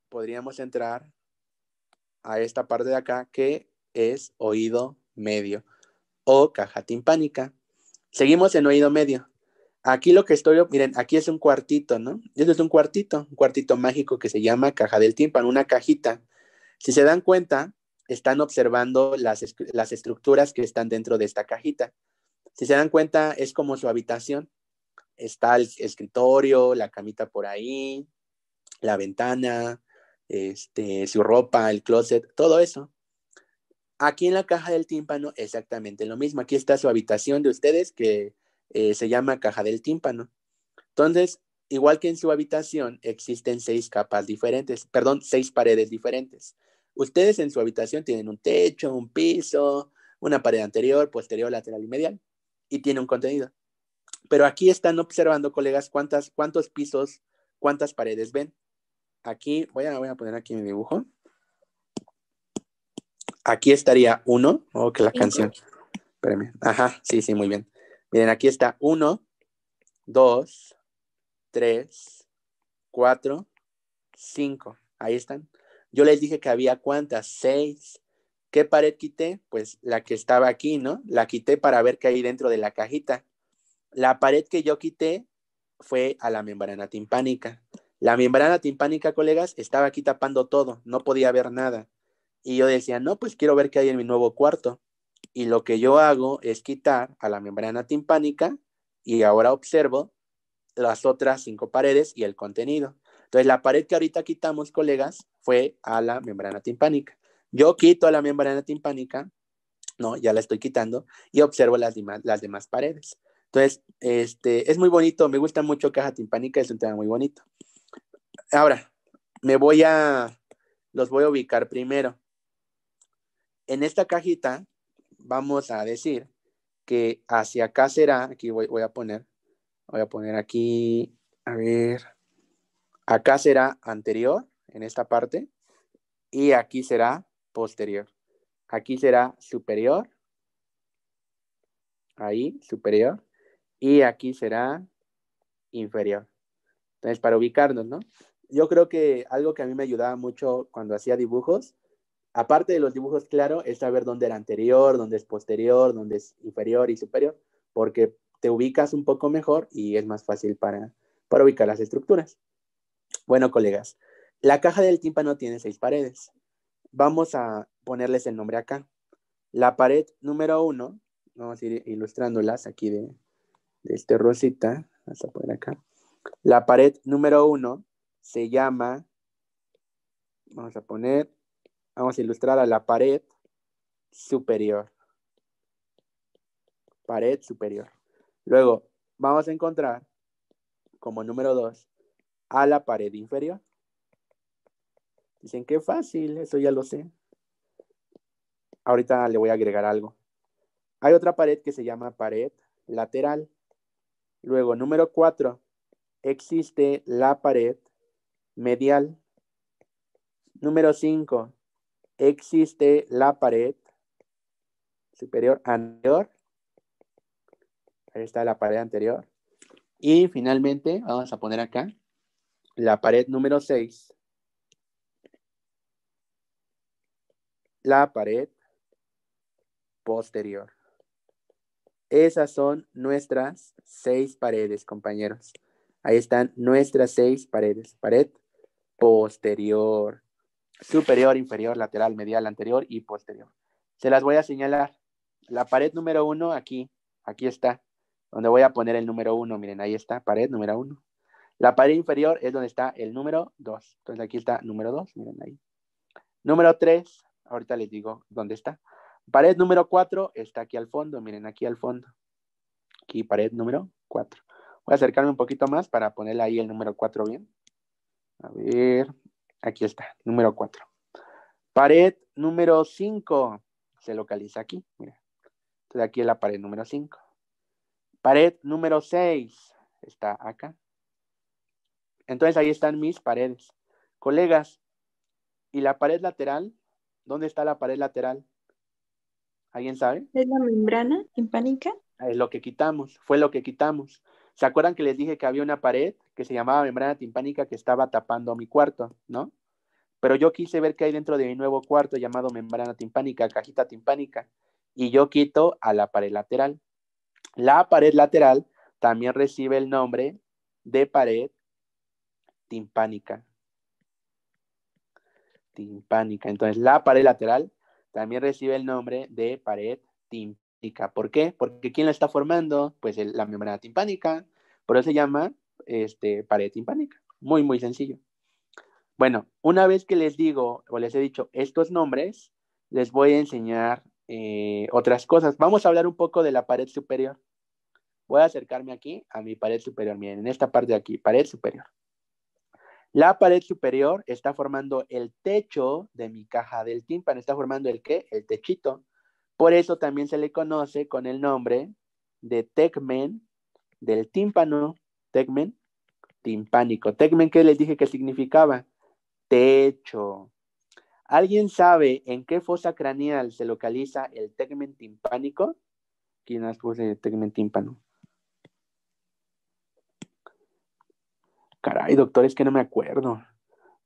podríamos entrar a esta parte de acá que es oído medio o caja timpánica. Seguimos en oído medio. Aquí lo que estoy, miren, aquí es un cuartito, ¿no? Eso es un cuartito, un cuartito mágico que se llama caja del Timpan, una cajita. Si se dan cuenta, están observando las, las estructuras que están dentro de esta cajita. Si se dan cuenta, es como su habitación. Está el escritorio, la camita por ahí, la ventana, este, su ropa, el closet, todo eso. Aquí en la caja del tímpano, exactamente lo mismo. Aquí está su habitación de ustedes que eh, se llama caja del tímpano. Entonces, igual que en su habitación, existen seis capas diferentes, perdón, seis paredes diferentes. Ustedes en su habitación tienen un techo, un piso, una pared anterior, posterior, lateral y medial, y tiene un contenido. Pero aquí están observando, colegas, cuántas, cuántos pisos, cuántas paredes ven. Aquí, voy a, voy a poner aquí mi dibujo aquí estaría uno, o oh, que la canción. Espérame. Ajá, sí, sí, muy bien. Miren, aquí está uno, dos, tres, cuatro, cinco. Ahí están. Yo les dije que había cuántas, seis. ¿Qué pared quité? Pues la que estaba aquí, ¿no? La quité para ver qué hay dentro de la cajita. La pared que yo quité fue a la membrana timpánica. La membrana timpánica, colegas, estaba aquí tapando todo, no podía ver nada. Y yo decía, no, pues quiero ver qué hay en mi nuevo cuarto. Y lo que yo hago es quitar a la membrana timpánica y ahora observo las otras cinco paredes y el contenido. Entonces, la pared que ahorita quitamos, colegas, fue a la membrana timpánica. Yo quito a la membrana timpánica, no, ya la estoy quitando, y observo las demás, las demás paredes. Entonces, este, es muy bonito, me gusta mucho caja timpánica, es un tema muy bonito. Ahora, me voy a, los voy a ubicar primero en esta cajita vamos a decir que hacia acá será, aquí voy, a poner, voy a poner aquí, a ver, acá será anterior en esta parte y aquí será posterior. Aquí será superior, ahí, superior, y aquí será inferior. Entonces, para ubicarnos, ¿no? Yo creo que algo que a mí me ayudaba mucho cuando hacía dibujos aparte de los dibujos, claro, es saber dónde era anterior, dónde es posterior, dónde es inferior y superior, porque te ubicas un poco mejor y es más fácil para, para ubicar las estructuras. Bueno, colegas, la caja del tímpano tiene seis paredes. Vamos a ponerles el nombre acá. La pared número uno, vamos a ir ilustrándolas aquí de, de este rosita, vamos a poner acá. La pared número uno se llama, vamos a poner Vamos a ilustrar a la pared superior. Pared superior. Luego vamos a encontrar como número 2 a la pared inferior. Dicen qué fácil, eso ya lo sé. Ahorita le voy a agregar algo. Hay otra pared que se llama pared lateral. Luego, número 4, existe la pared medial. Número 5, existe la pared superior anterior. Ahí está la pared anterior. Y finalmente, vamos a poner acá la pared número 6. La pared posterior. Esas son nuestras seis paredes, compañeros. Ahí están nuestras seis paredes. Pared posterior superior, inferior, lateral, medial, anterior y posterior. Se las voy a señalar. La pared número uno, aquí, aquí está, donde voy a poner el número uno. Miren, ahí está, pared número uno. La pared inferior es donde está el número dos. Entonces aquí está número dos. miren ahí. Número tres. ahorita les digo dónde está. Pared número cuatro está aquí al fondo, miren aquí al fondo. Aquí pared número cuatro. Voy a acercarme un poquito más para ponerle ahí el número cuatro bien. A ver, Aquí está, número 4. Pared número 5 se localiza aquí. Mira. Entonces aquí es la pared número 5. Pared número 6 está acá. Entonces ahí están mis paredes. Colegas, ¿y la pared lateral? ¿Dónde está la pared lateral? ¿Alguien sabe? Es la membrana timpánica. Es lo que quitamos, fue lo que quitamos. ¿Se acuerdan que les dije que había una pared que se llamaba membrana timpánica que estaba tapando mi cuarto, ¿no? Pero yo quise ver qué hay dentro de mi nuevo cuarto llamado membrana timpánica, cajita timpánica, y yo quito a la pared lateral. La pared lateral también recibe el nombre de pared timpánica. Timpánica. Entonces, la pared lateral también recibe el nombre de pared timpánica. ¿Por qué? Porque ¿quién la está formando? Pues la membrana timpánica. Por eso se llama este, pared timpánica. Muy, muy sencillo. Bueno, una vez que les digo o les he dicho estos nombres, les voy a enseñar eh, otras cosas. Vamos a hablar un poco de la pared superior. Voy a acercarme aquí a mi pared superior. Miren, en esta parte de aquí, pared superior. La pared superior está formando el techo de mi caja del tímpano. Está formando el qué? El techito. Por eso también se le conoce con el nombre de tecmen del tímpano. Tecmen, timpánico. Tecmen, ¿qué les dije que significaba? Techo. ¿Alguien sabe en qué fosa craneal se localiza el tegmen timpánico? ¿Quién nos puse tegmen tímpano? Caray, doctor, es que no me acuerdo.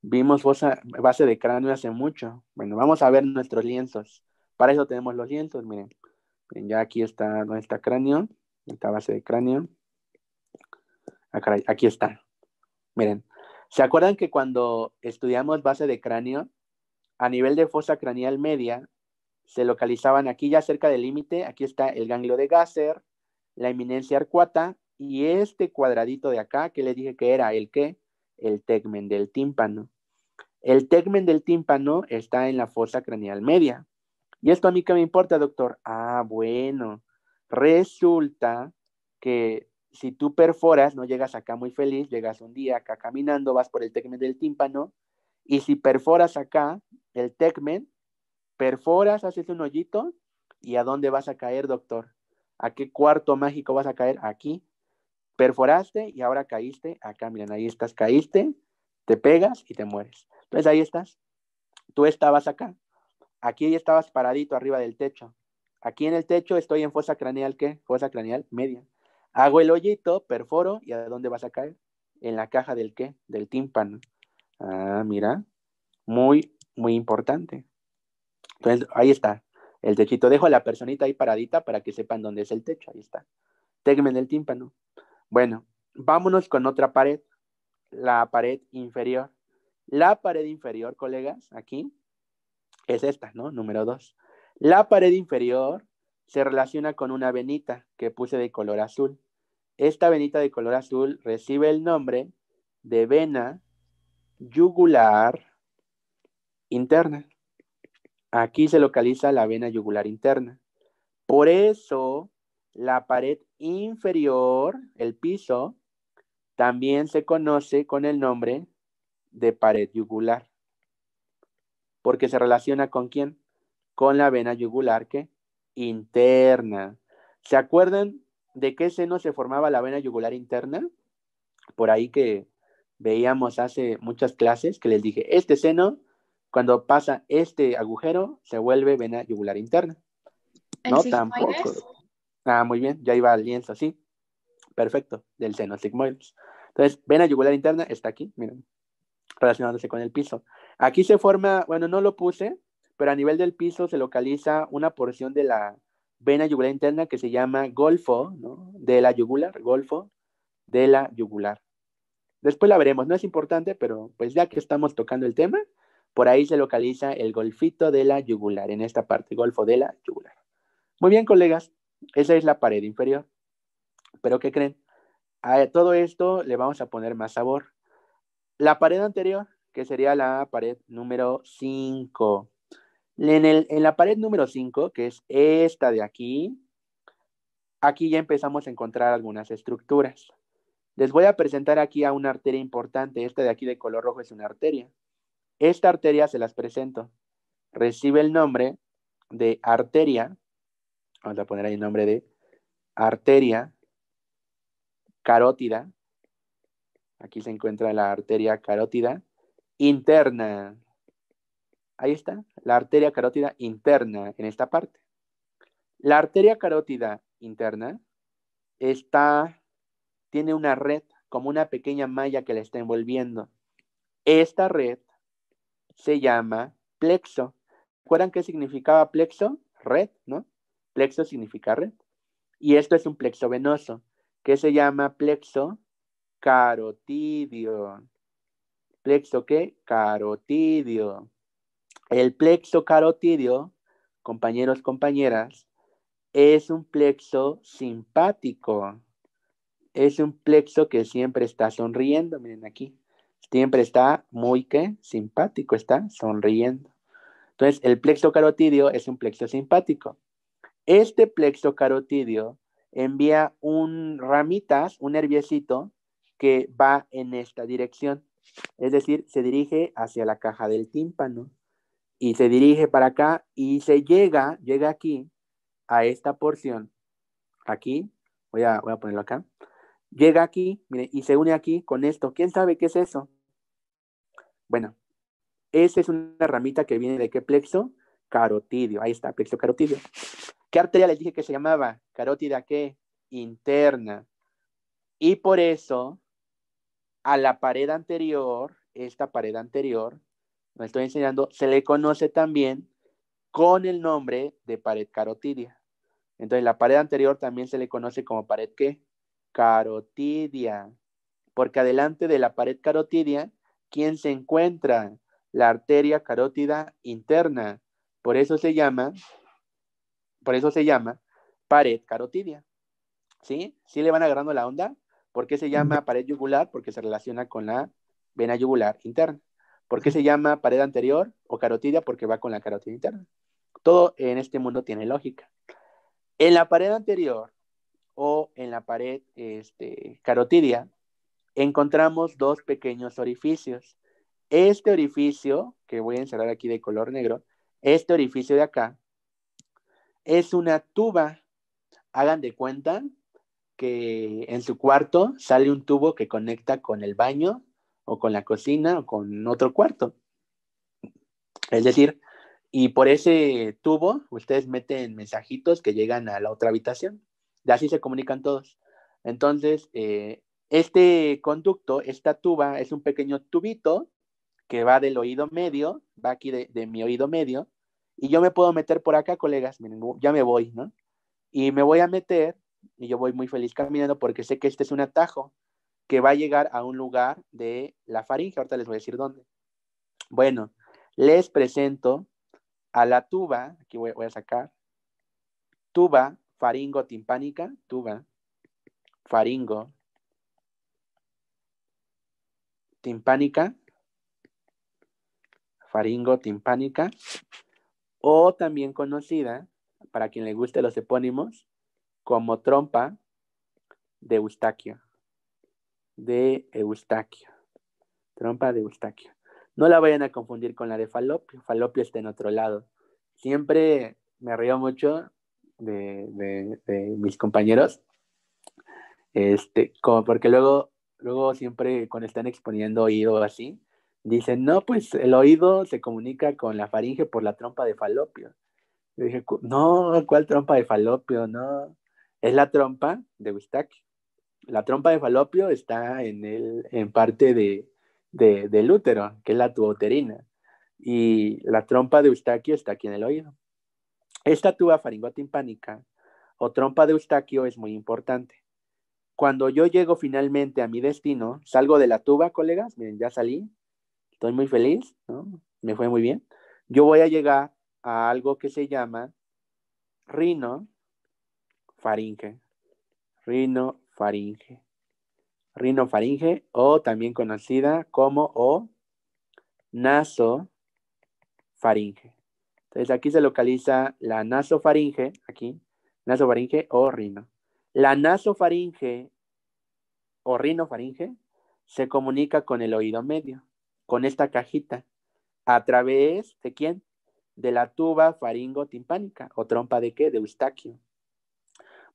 Vimos fosa, base de cráneo hace mucho. Bueno, vamos a ver nuestros lienzos. Para eso tenemos los lienzos, miren. ya aquí está nuestra cráneo, esta base de cráneo. Ah, aquí está. Miren, ¿se acuerdan que cuando estudiamos base de cráneo, a nivel de fosa craneal media, se localizaban aquí ya cerca del límite, aquí está el ganglio de Gasser, la eminencia arcuata y este cuadradito de acá que les dije que era el qué, el tegmen del tímpano. El tegmen del tímpano está en la fosa craneal media. ¿Y esto a mí qué me importa, doctor? Ah, bueno, resulta que si tú perforas, no llegas acá muy feliz, llegas un día acá caminando, vas por el tecmen del tímpano, y si perforas acá el tecmen, perforas, haces un hoyito, ¿y a dónde vas a caer, doctor? ¿A qué cuarto mágico vas a caer? Aquí. Perforaste y ahora caíste acá, miren, ahí estás, caíste, te pegas y te mueres. Entonces ahí estás. Tú estabas acá. Aquí estabas paradito arriba del techo. Aquí en el techo estoy en fosa craneal, ¿qué? Fosa craneal media Hago el hoyito, perforo, ¿y a dónde vas a caer? En la caja del qué? Del tímpano. Ah, mira, muy, muy importante. Entonces, ahí está, el techito. Dejo a la personita ahí paradita para que sepan dónde es el techo. Ahí está. Tegmen el tímpano. Bueno, vámonos con otra pared, la pared inferior. La pared inferior, colegas, aquí, es esta, ¿no? Número dos. La pared inferior se relaciona con una venita que puse de color azul. Esta venita de color azul recibe el nombre de vena yugular interna. Aquí se localiza la vena yugular interna. Por eso, la pared inferior, el piso, también se conoce con el nombre de pared yugular. Porque se relaciona con quién? Con la vena yugular que interna. ¿Se acuerdan de qué seno se formaba la vena yugular interna? Por ahí que veíamos hace muchas clases que les dije, este seno, cuando pasa este agujero, se vuelve vena yugular interna. No tampoco. Ah, muy bien, ya iba al lienzo, sí. Perfecto, del seno sigmoides. Entonces, vena yugular interna está aquí, miren, relacionándose con el piso. Aquí se forma, bueno, no lo puse, pero a nivel del piso se localiza una porción de la vena yugular interna que se llama golfo, De la yugular, golfo de la yugular. Después la veremos, no es importante, pero pues ya que estamos tocando el tema, por ahí se localiza el golfito de la yugular, en esta parte, golfo de la yugular. Muy bien, colegas, esa es la pared inferior. Pero ¿qué creen? A todo esto le vamos a poner más sabor. La pared anterior, que sería la pared número 5. En, la pared número 5, que es esta de aquí, aquí ya empezamos a encontrar algunas estructuras. Les voy a presentar aquí a una arteria importante. Esta de aquí de color rojo es una arteria. Esta arteria se las presento. Recibe el nombre de arteria. Vamos a poner ahí el nombre de arteria carótida. Aquí se encuentra la arteria carótida interna. Ahí está, la arteria carótida interna en esta parte. La arteria carótida interna está, tiene una red, como una pequeña malla que la está envolviendo. Esta red se llama plexo. ¿Recuerdan qué significaba plexo? Red, ¿no? Plexo significa red. Y esto es un plexo venoso, que se llama plexo carotidio. ¿Plexo qué? Carotidio. El plexo carotidio, compañeros, compañeras, es un plexo simpático. Es un plexo que siempre está sonriendo, miren aquí. Siempre está muy que simpático, está sonriendo. Entonces, el plexo carotidio es un plexo simpático. Este plexo carotidio envía un ramitas, un nerviecito que va en esta dirección. Es decir, se dirige hacia la caja del tímpano y se dirige para acá y se llega, llega aquí a esta porción, aquí, voy a, voy a ponerlo acá, llega aquí, y se une aquí con esto. ¿Quién sabe qué es eso? Bueno, esa es una ramita que viene de qué plexo? Carotidio, ahí está, plexo carotidio. ¿Qué arteria les dije que se llamaba? Carótida qué? Interna. Y por eso, a la pared anterior, esta pared anterior, me estoy enseñando, se le conoce también con el nombre de pared carotidia. Entonces, la pared anterior también se le conoce como pared qué? Carotidia. Porque adelante de la pared carotidia, ¿quién se encuentra? La arteria carótida interna. Por eso se llama, por eso se llama pared carotidia. ¿Sí? ¿Sí le van agarrando la onda? ¿Por qué se llama pared yugular? Porque se relaciona con la vena yugular interna. ¿Por qué se llama pared anterior o carotidia? Porque va con la carotidia interna. Todo en este mundo tiene lógica. En la pared anterior o en la pared este, carotidia encontramos dos pequeños orificios. Este orificio, que voy a encerrar aquí de color negro, este orificio de acá, es una tuba. Hagan de cuenta que en su cuarto sale un tubo que conecta con el baño o con la cocina o con otro cuarto. Es decir, y por ese tubo ustedes meten mensajitos que llegan a la otra habitación. de así se comunican todos. Entonces, eh, este conducto, esta tuba, es un pequeño tubito que va del oído medio, va aquí de, mi oído medio, y yo me puedo meter por acá, colegas, ya me voy, ¿no? Y me voy a meter, y yo voy muy feliz caminando porque sé que este es un atajo, que va a llegar a un lugar de la faringe. Ahorita les voy a decir dónde. Bueno, les presento a la tuba, aquí voy, a sacar, tuba faringo timpánica, tuba faringo timpánica, faringo timpánica, o también conocida, para quien le guste los epónimos, como trompa de Eustaquio de Eustaquio. Trompa de Eustaquio. No la vayan a confundir con la de Falopio. Falopio está en otro lado. Siempre me río mucho de, mis compañeros. Este, porque luego, luego siempre cuando están exponiendo oído así, dicen, no, pues el oído se comunica con la faringe por la trompa de Falopio. Yo dije, no, ¿cuál trompa de Falopio? No, es la trompa de Eustaquio la trompa de falopio está en, el, en parte del útero, que es la tuboterina, y la trompa de eustaquio está aquí en el oído. Esta tuba faringotimpánica o trompa de eustaquio es muy importante. Cuando yo llego finalmente a mi destino, salgo de la tuba, colegas, miren, ya salí, estoy muy feliz, ¿no? me fue muy bien. Yo voy a llegar a algo que se llama rino faringe, rino faringe, rinofaringe o también conocida como o nasofaringe. Entonces aquí se localiza la nasofaringe, aquí, nasofaringe o rino. La nasofaringe o rinofaringe se comunica con el oído medio, con esta cajita, a través de quién? De la tuba timpánica o trompa de qué? De Eustaquio.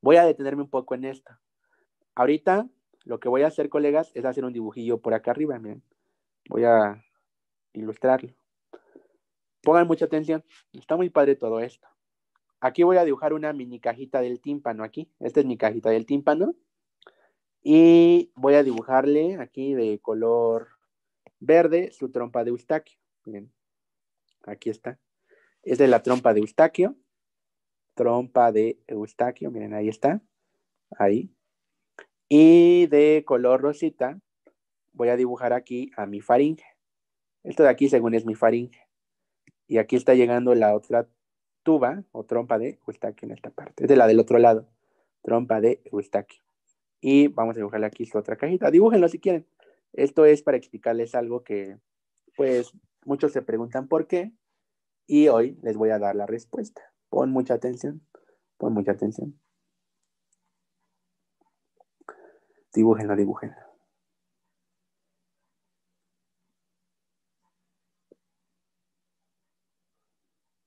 Voy a detenerme un poco en esto. Ahorita lo que voy a hacer, colegas, es hacer un dibujillo por acá arriba, miren. Voy a ilustrarlo. Pongan mucha atención, está muy padre todo esto. Aquí voy a dibujar una mini cajita del tímpano, aquí. Esta es mi cajita del tímpano. Y voy a dibujarle aquí de color verde su trompa de eustaquio. Miren, aquí está. Esta es la trompa de eustaquio. Trompa de eustaquio, miren, ahí está. Ahí, y de color rosita voy a dibujar aquí a mi faringe. Esto de aquí según es mi faringe. Y aquí está llegando la otra tuba o trompa de gustaquio en esta parte. Es de la del otro lado. Trompa de Eustaquio. Y vamos a dibujarle aquí su otra cajita. Dibújenlo si quieren. Esto es para explicarles algo que, pues, muchos se preguntan por qué. Y hoy les voy a dar la respuesta. Pon mucha atención. Pon mucha atención. la dibujen.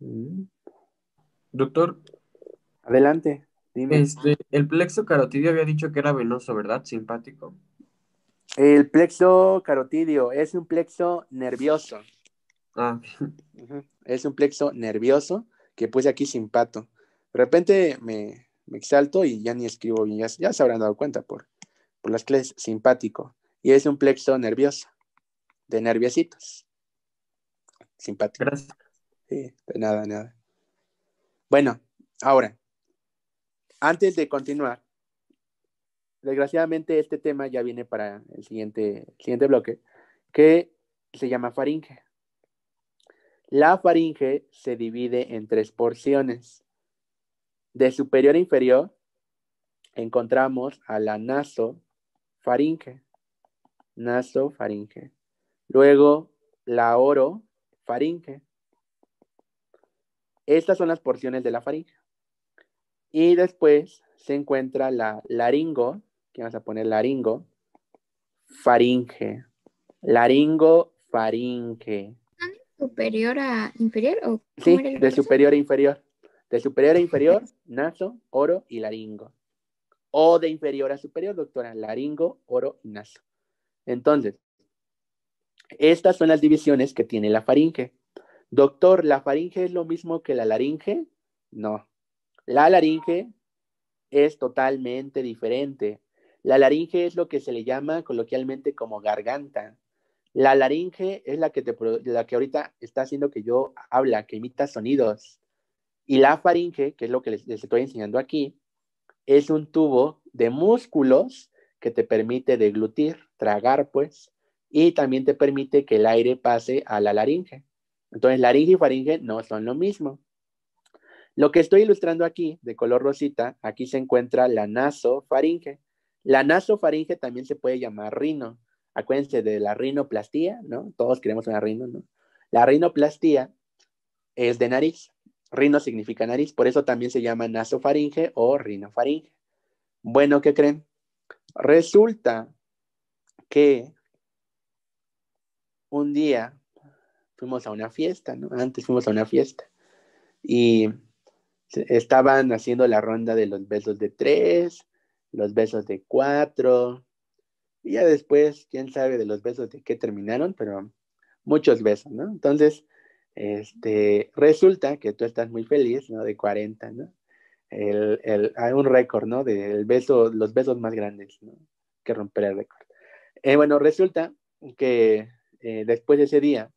Mm. Doctor. Adelante, este, el plexo carotidio había dicho que era venoso, ¿verdad? Simpático. El plexo carotidio es un plexo nervioso. Ah. Es un plexo nervioso que puse aquí simpato. De repente me, exalto y ya ni escribo bien, ya, ya se habrán dado cuenta por por las clases simpático y es un plexo nervioso, de nerviositos. Simpático. Sí, de nada, nada. Bueno, ahora, antes de continuar, desgraciadamente este tema ya viene para el siguiente, siguiente bloque, que se llama faringe. La faringe se divide en tres porciones. De superior a inferior encontramos a la naso, faringe, faringe, Luego la oro, faringe. Estas son las porciones de la faringe. Y después se encuentra la laringo, que vamos a poner laringo, faringe, laringo, faringe. ¿Superior a inferior? ¿o sí, de superior a inferior. De superior a inferior, naso, oro y laringo o de inferior a superior, doctora, laringo, oro y naso. Entonces, estas son las divisiones que tiene la faringe. Doctor, ¿la faringe es lo mismo que la laringe? No. La laringe es totalmente diferente. La laringe es lo que se le llama coloquialmente como garganta. La laringe es la que, te, la que ahorita está haciendo que yo habla, que imita sonidos. Y la faringe, que es lo que les estoy enseñando aquí, es un tubo de músculos que te permite deglutir, tragar, pues, y también te permite que el aire pase a la laringe. Entonces, laringe y faringe no son lo mismo. Lo que estoy ilustrando aquí, de color rosita, aquí se encuentra la nasofaringe. La nasofaringe también se puede llamar rino. Acuérdense de la rinoplastía, ¿no? Todos queremos una rino, ¿no? La rinoplastía es de nariz. Rino significa nariz, por eso también se llama nasofaringe o rinofaringe. Bueno, ¿qué creen? Resulta que un día fuimos a una fiesta, ¿no? Antes fuimos a una fiesta y estaban haciendo la ronda de los besos de tres, los besos de cuatro, y ya después, quién sabe de los besos de qué terminaron, pero muchos besos, ¿no? Entonces, este, resulta que tú estás muy feliz, ¿no? De 40, ¿no? El, el, hay un récord, ¿no? Del beso, los besos más grandes, ¿no? Que romper el récord. Eh, bueno, resulta que eh, después de ese día,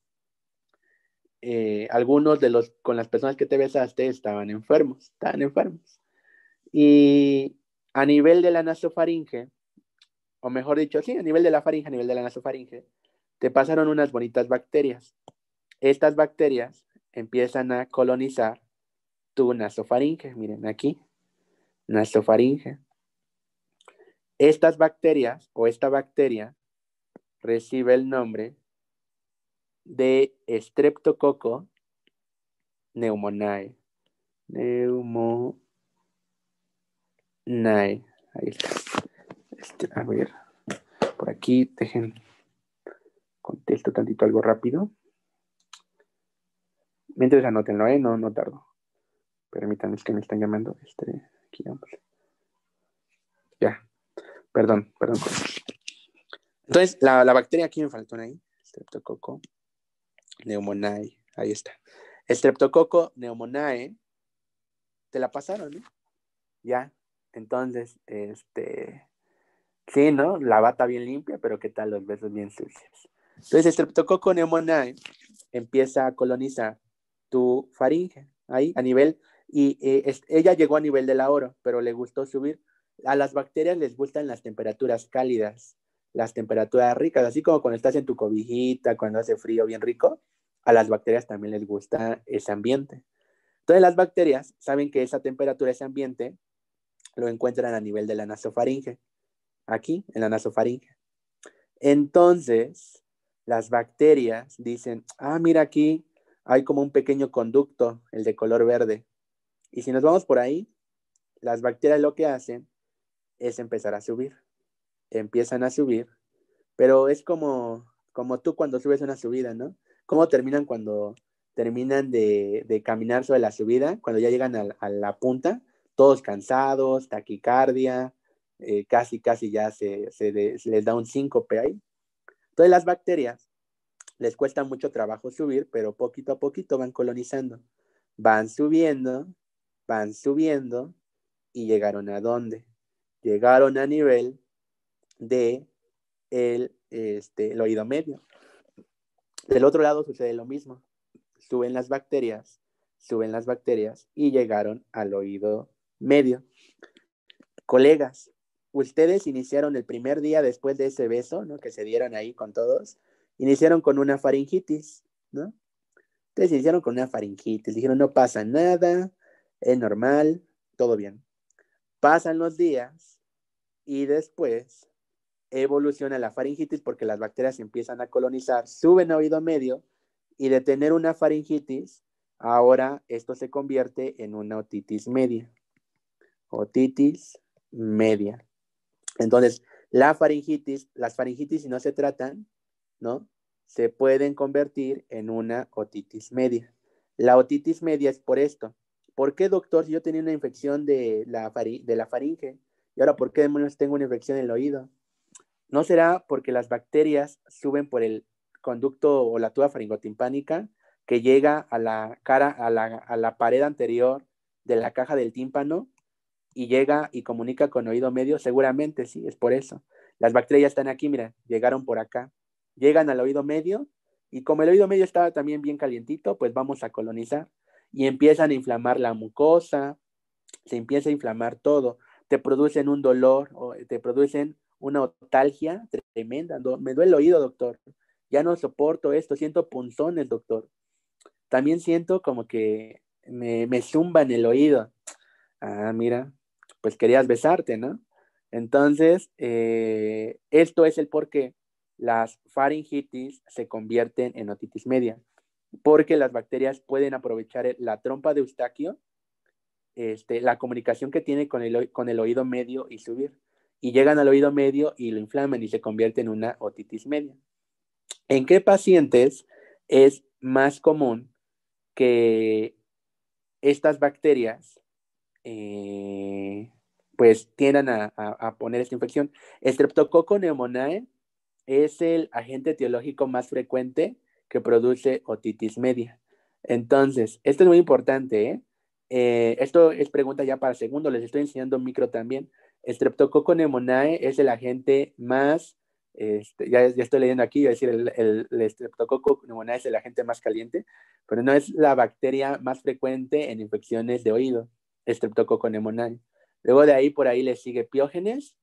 eh, algunos de los, con las personas que te besaste estaban enfermos, estaban enfermos. Y a nivel de la nasofaringe, o mejor dicho, sí, a nivel de la faringe, a nivel de la nasofaringe, te pasaron unas bonitas bacterias estas bacterias empiezan a colonizar tu nasofaringe. Miren aquí, nasofaringe. Estas bacterias o esta bacteria recibe el nombre de Streptococo pneumonae. Pneumonae. Ahí este, a ver, por aquí, dejen, contesto tantito algo rápido. Mientras anótenlo, ¿eh? No, no tardo. Permítanme, es que me están llamando. Este, aquí vamos. Ya. Perdón, perdón. Entonces, la, bacteria aquí me faltó ahí. Streptococo Neumonae, Ahí está. Streptococo Neumonae, Te la pasaron, ¿eh? Ya. Entonces, este. Sí, ¿no? La bata bien limpia, pero ¿qué tal los besos bien sucios? Entonces, Streptococo Neumonae, empieza a colonizar tu faringe, ahí a nivel, y eh, ella llegó a nivel de la oro, pero le gustó subir. A las bacterias les gustan las temperaturas cálidas, las temperaturas ricas, así como cuando estás en tu cobijita, cuando hace frío bien rico, a las bacterias también les gusta ese ambiente. Entonces las bacterias saben que esa temperatura, ese ambiente, lo encuentran a nivel de la nasofaringe, aquí, en la nasofaringe. Entonces, las bacterias dicen, ah, mira aquí, hay como un pequeño conducto, el de color verde. Y si nos vamos por ahí, las bacterias lo que hacen es empezar a subir. Empiezan a subir, pero es como, como tú cuando subes una subida, ¿no? ¿Cómo terminan cuando terminan de, caminar sobre la subida? Cuando ya llegan a, la punta, todos cansados, taquicardia, eh, casi, casi ya se, les da un síncope ahí. Entonces las bacterias les cuesta mucho trabajo subir, pero poquito a poquito van colonizando. Van subiendo, van subiendo y llegaron a dónde? Llegaron a nivel de el, este, oído medio. Del otro lado sucede lo mismo. Suben las bacterias, suben las bacterias y llegaron al oído medio. Colegas, ustedes iniciaron el primer día después de ese beso, Que se dieron ahí con todos Iniciaron con una faringitis, ¿no? Entonces iniciaron con una faringitis, dijeron no pasa nada, es normal, todo bien. Pasan los días y después evoluciona la faringitis porque las bacterias empiezan a colonizar, suben a oído medio y de tener una faringitis, ahora esto se convierte en una otitis media. Otitis media. Entonces, la faringitis, las faringitis si no se tratan, ¿no? Se pueden convertir en una otitis media. La otitis media es por esto. ¿Por qué, doctor, si yo tenía una infección de la, faringe y ahora por qué demonios tengo una infección en el oído? ¿No será porque las bacterias suben por el conducto o la tuba faringotimpánica que llega a la cara, a la, a la pared anterior de la caja del tímpano y llega y comunica con oído medio? Seguramente sí, es por eso. Las bacterias están aquí, mira, llegaron por acá llegan al oído medio y como el oído medio estaba también bien calientito, pues vamos a colonizar y empiezan a inflamar la mucosa, se empieza a inflamar todo, te producen un dolor o te producen una otalgia tremenda, me duele el oído, doctor, ya no soporto esto, siento punzones, doctor. También siento como que me, me zumba en el oído. Ah, mira, pues querías besarte, ¿no? Entonces, eh, esto es el porqué las faringitis se convierten en otitis media, porque las bacterias pueden aprovechar la trompa de eustaquio, este, la comunicación que tiene con el, oído medio y subir, y llegan al oído medio y lo inflaman y se convierte en una otitis media. ¿En qué pacientes es más común que estas bacterias eh, pues tiendan a, poner esta infección? Streptococcus pneumoniae es el agente etiológico más frecuente que produce otitis media. Entonces, esto es muy importante, ¿eh? Eh, esto es pregunta ya para segundo, les estoy enseñando micro también. Streptococo pneumoniae es el agente más, este, ya, estoy leyendo aquí, es decir, el, el, pneumoniae es el agente más caliente, pero no es la bacteria más frecuente en infecciones de oído, Streptococcus pneumoniae. Luego de ahí, por ahí le sigue piógenes,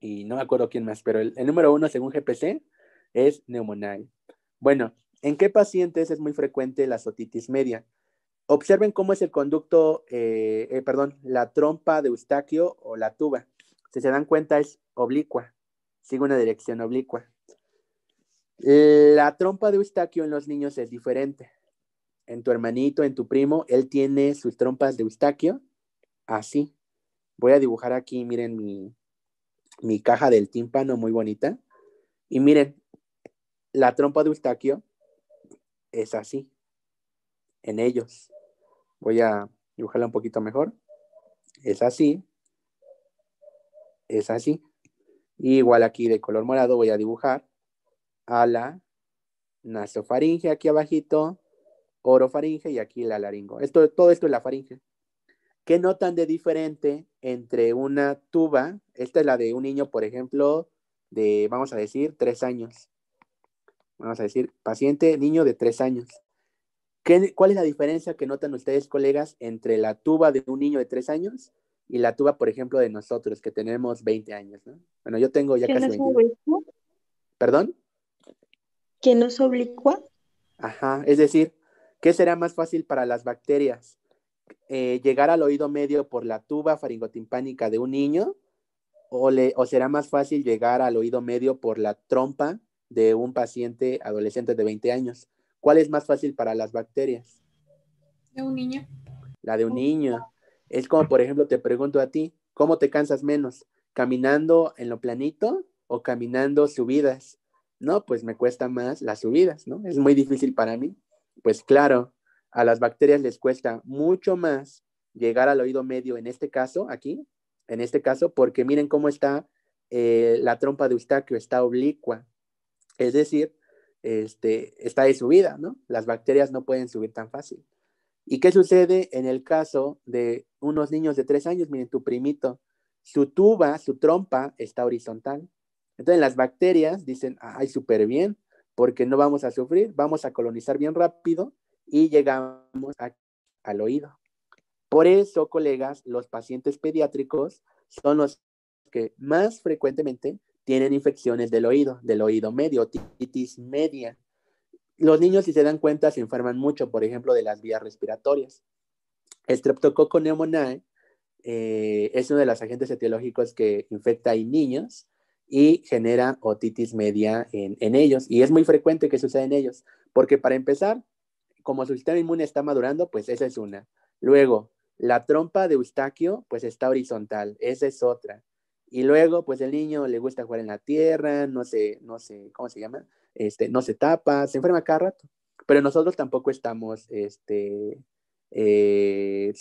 y no me acuerdo quién más, pero el, número uno según GPC es neumonía Bueno, ¿en qué pacientes es muy frecuente la otitis media? Observen cómo es el conducto, eh, eh, perdón, la trompa de Eustaquio o la tuba. Si se dan cuenta es oblicua, sigue una dirección oblicua. La trompa de Eustaquio en los niños es diferente. En tu hermanito, en tu primo, él tiene sus trompas de Eustaquio así. Voy a dibujar aquí, miren mi, mi caja del tímpano muy bonita. Y miren, la trompa de Eustaquio es así, en ellos. Voy a dibujarla un poquito mejor. Es así. Es así. igual aquí de color morado voy a dibujar a la nasofaringe aquí abajito, orofaringe y aquí la laringo. Esto, todo esto es la faringe. ¿Qué notan de diferente entre una tuba, esta es la de un niño, por ejemplo, de, vamos a decir, tres años. Vamos a decir, paciente, niño de tres años. ¿Qué, ¿Cuál es la diferencia que notan ustedes, colegas, entre la tuba de un niño de tres años y la tuba, por ejemplo, de nosotros, que tenemos 20 años, Bueno, yo tengo ya casi 20. ¿Perdón? Que nos oblicua. Ajá, es decir, ¿qué será más fácil para las bacterias? Eh, llegar al oído medio por la tuba faringotimpánica de un niño o, le, o será más fácil llegar al oído medio por la trompa de un paciente adolescente de 20 años? ¿Cuál es más fácil para las bacterias? De un niño. La de un oh. niño. Es como, por ejemplo, te pregunto a ti, ¿cómo te cansas menos? ¿Caminando en lo planito o caminando subidas? No, pues me cuesta más las subidas, ¿no? Es muy difícil para mí. Pues claro, a las bacterias les cuesta mucho más llegar al oído medio, en este caso, aquí, en este caso, porque miren cómo está eh, la trompa de Eustaquio, está oblicua, es decir, este, está de subida, ¿no? Las bacterias no pueden subir tan fácil. ¿Y qué sucede en el caso de unos niños de tres años? Miren, tu primito, su tuba, su trompa está horizontal. Entonces las bacterias dicen, ay, súper bien, porque no vamos a sufrir, vamos a colonizar bien rápido y llegamos al oído. Por eso, colegas, los pacientes pediátricos son los que más frecuentemente tienen infecciones del oído, del oído medio, otitis media. Los niños, si se dan cuenta, se enferman mucho, por ejemplo, de las vías respiratorias. Streptococcus pneumoniae eh, es uno de los agentes etiológicos que infecta a niños y genera otitis media en, en ellos. Y es muy frecuente que suceda en ellos, porque para empezar, como su sistema inmune está madurando, pues esa es una. Luego, la trompa de Eustaquio, pues está horizontal, esa es otra. Y luego, pues el niño le gusta jugar en la tierra, no sé, no sé, ¿cómo se llama? Este, no se tapa, se enferma cada rato. Pero nosotros tampoco estamos, este, eh,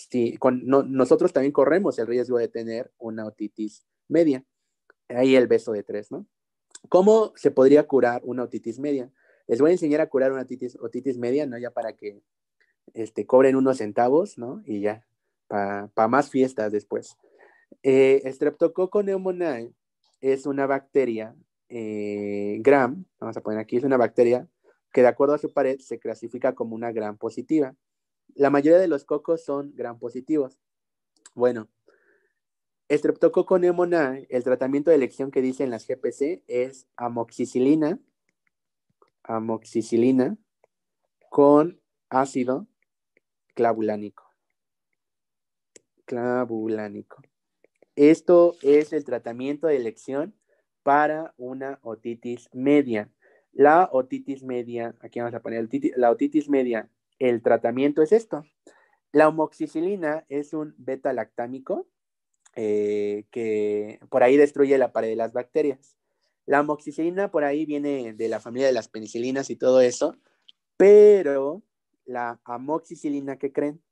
nosotros también corremos el riesgo de tener una otitis media. Ahí el beso de tres, ¿no? ¿Cómo se podría curar una otitis media? les voy a enseñar a curar una otitis, media, ¿no? Ya para que este, cobren unos centavos, ¿no? Y ya, para más fiestas después. Eh, Streptococcus es una bacteria, eh, gram, vamos a poner aquí, es una bacteria que de acuerdo a su pared se clasifica como una gram positiva. La mayoría de los cocos son gram positivos. Bueno, Streptococcus pneumoniae, el tratamiento de elección que dicen las GPC es amoxicilina amoxicilina con ácido clavulánico. Clavulánico. Esto es el tratamiento de elección para una otitis media. La otitis media, aquí vamos a poner la otitis media, el tratamiento es esto. La amoxicilina es un beta lactámico eh, que por ahí destruye la pared de las bacterias. La amoxicilina por ahí viene de la familia de las penicilinas y todo eso, pero la amoxicilina, ¿qué creen?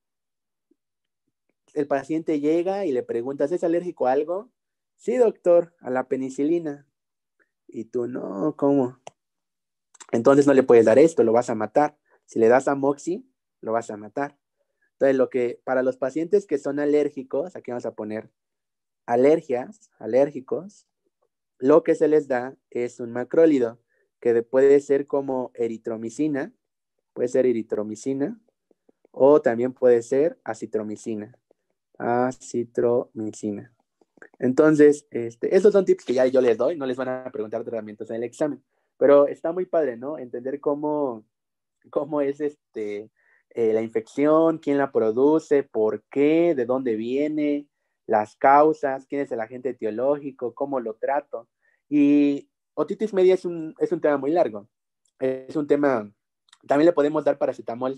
El paciente llega y le preguntas, ¿es alérgico a algo? Sí, doctor, a la penicilina. Y tú, no, ¿cómo? Entonces no le puedes dar esto, lo vas a matar. Si le das amoxi, lo vas a matar. Entonces, lo que para los pacientes que son alérgicos, aquí vamos a poner alergias, alérgicos, lo que se les da es un macrólido que puede ser como eritromicina, puede ser eritromicina o también puede ser acitromicina. Acitromicina. Entonces, estos son tips que ya yo les doy, no les van a preguntar tratamientos en el examen, pero está muy padre, ¿no? Entender cómo, es este, eh, la infección, quién la produce, por qué, de dónde viene, las causas, quién es el agente etiológico, cómo lo trato. Y otitis media es un, es un tema muy largo. Es un tema, también le podemos dar paracetamol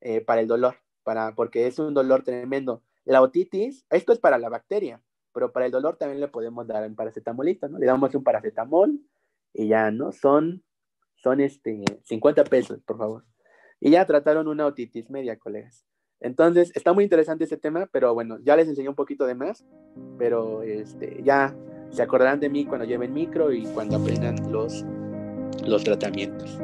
eh, para el dolor, para, porque es un dolor tremendo. La otitis, esto es para la bacteria, pero para el dolor también le podemos dar un paracetamolito, ¿no? Le damos un paracetamol y ya, ¿no? Son, son este, 50 pesos, por favor. Y ya trataron una otitis media, colegas. Entonces, está muy interesante este tema, pero bueno, ya les enseñé un poquito de más, pero este, ya se acordarán de mí cuando lleven micro y cuando aprendan los, los tratamientos.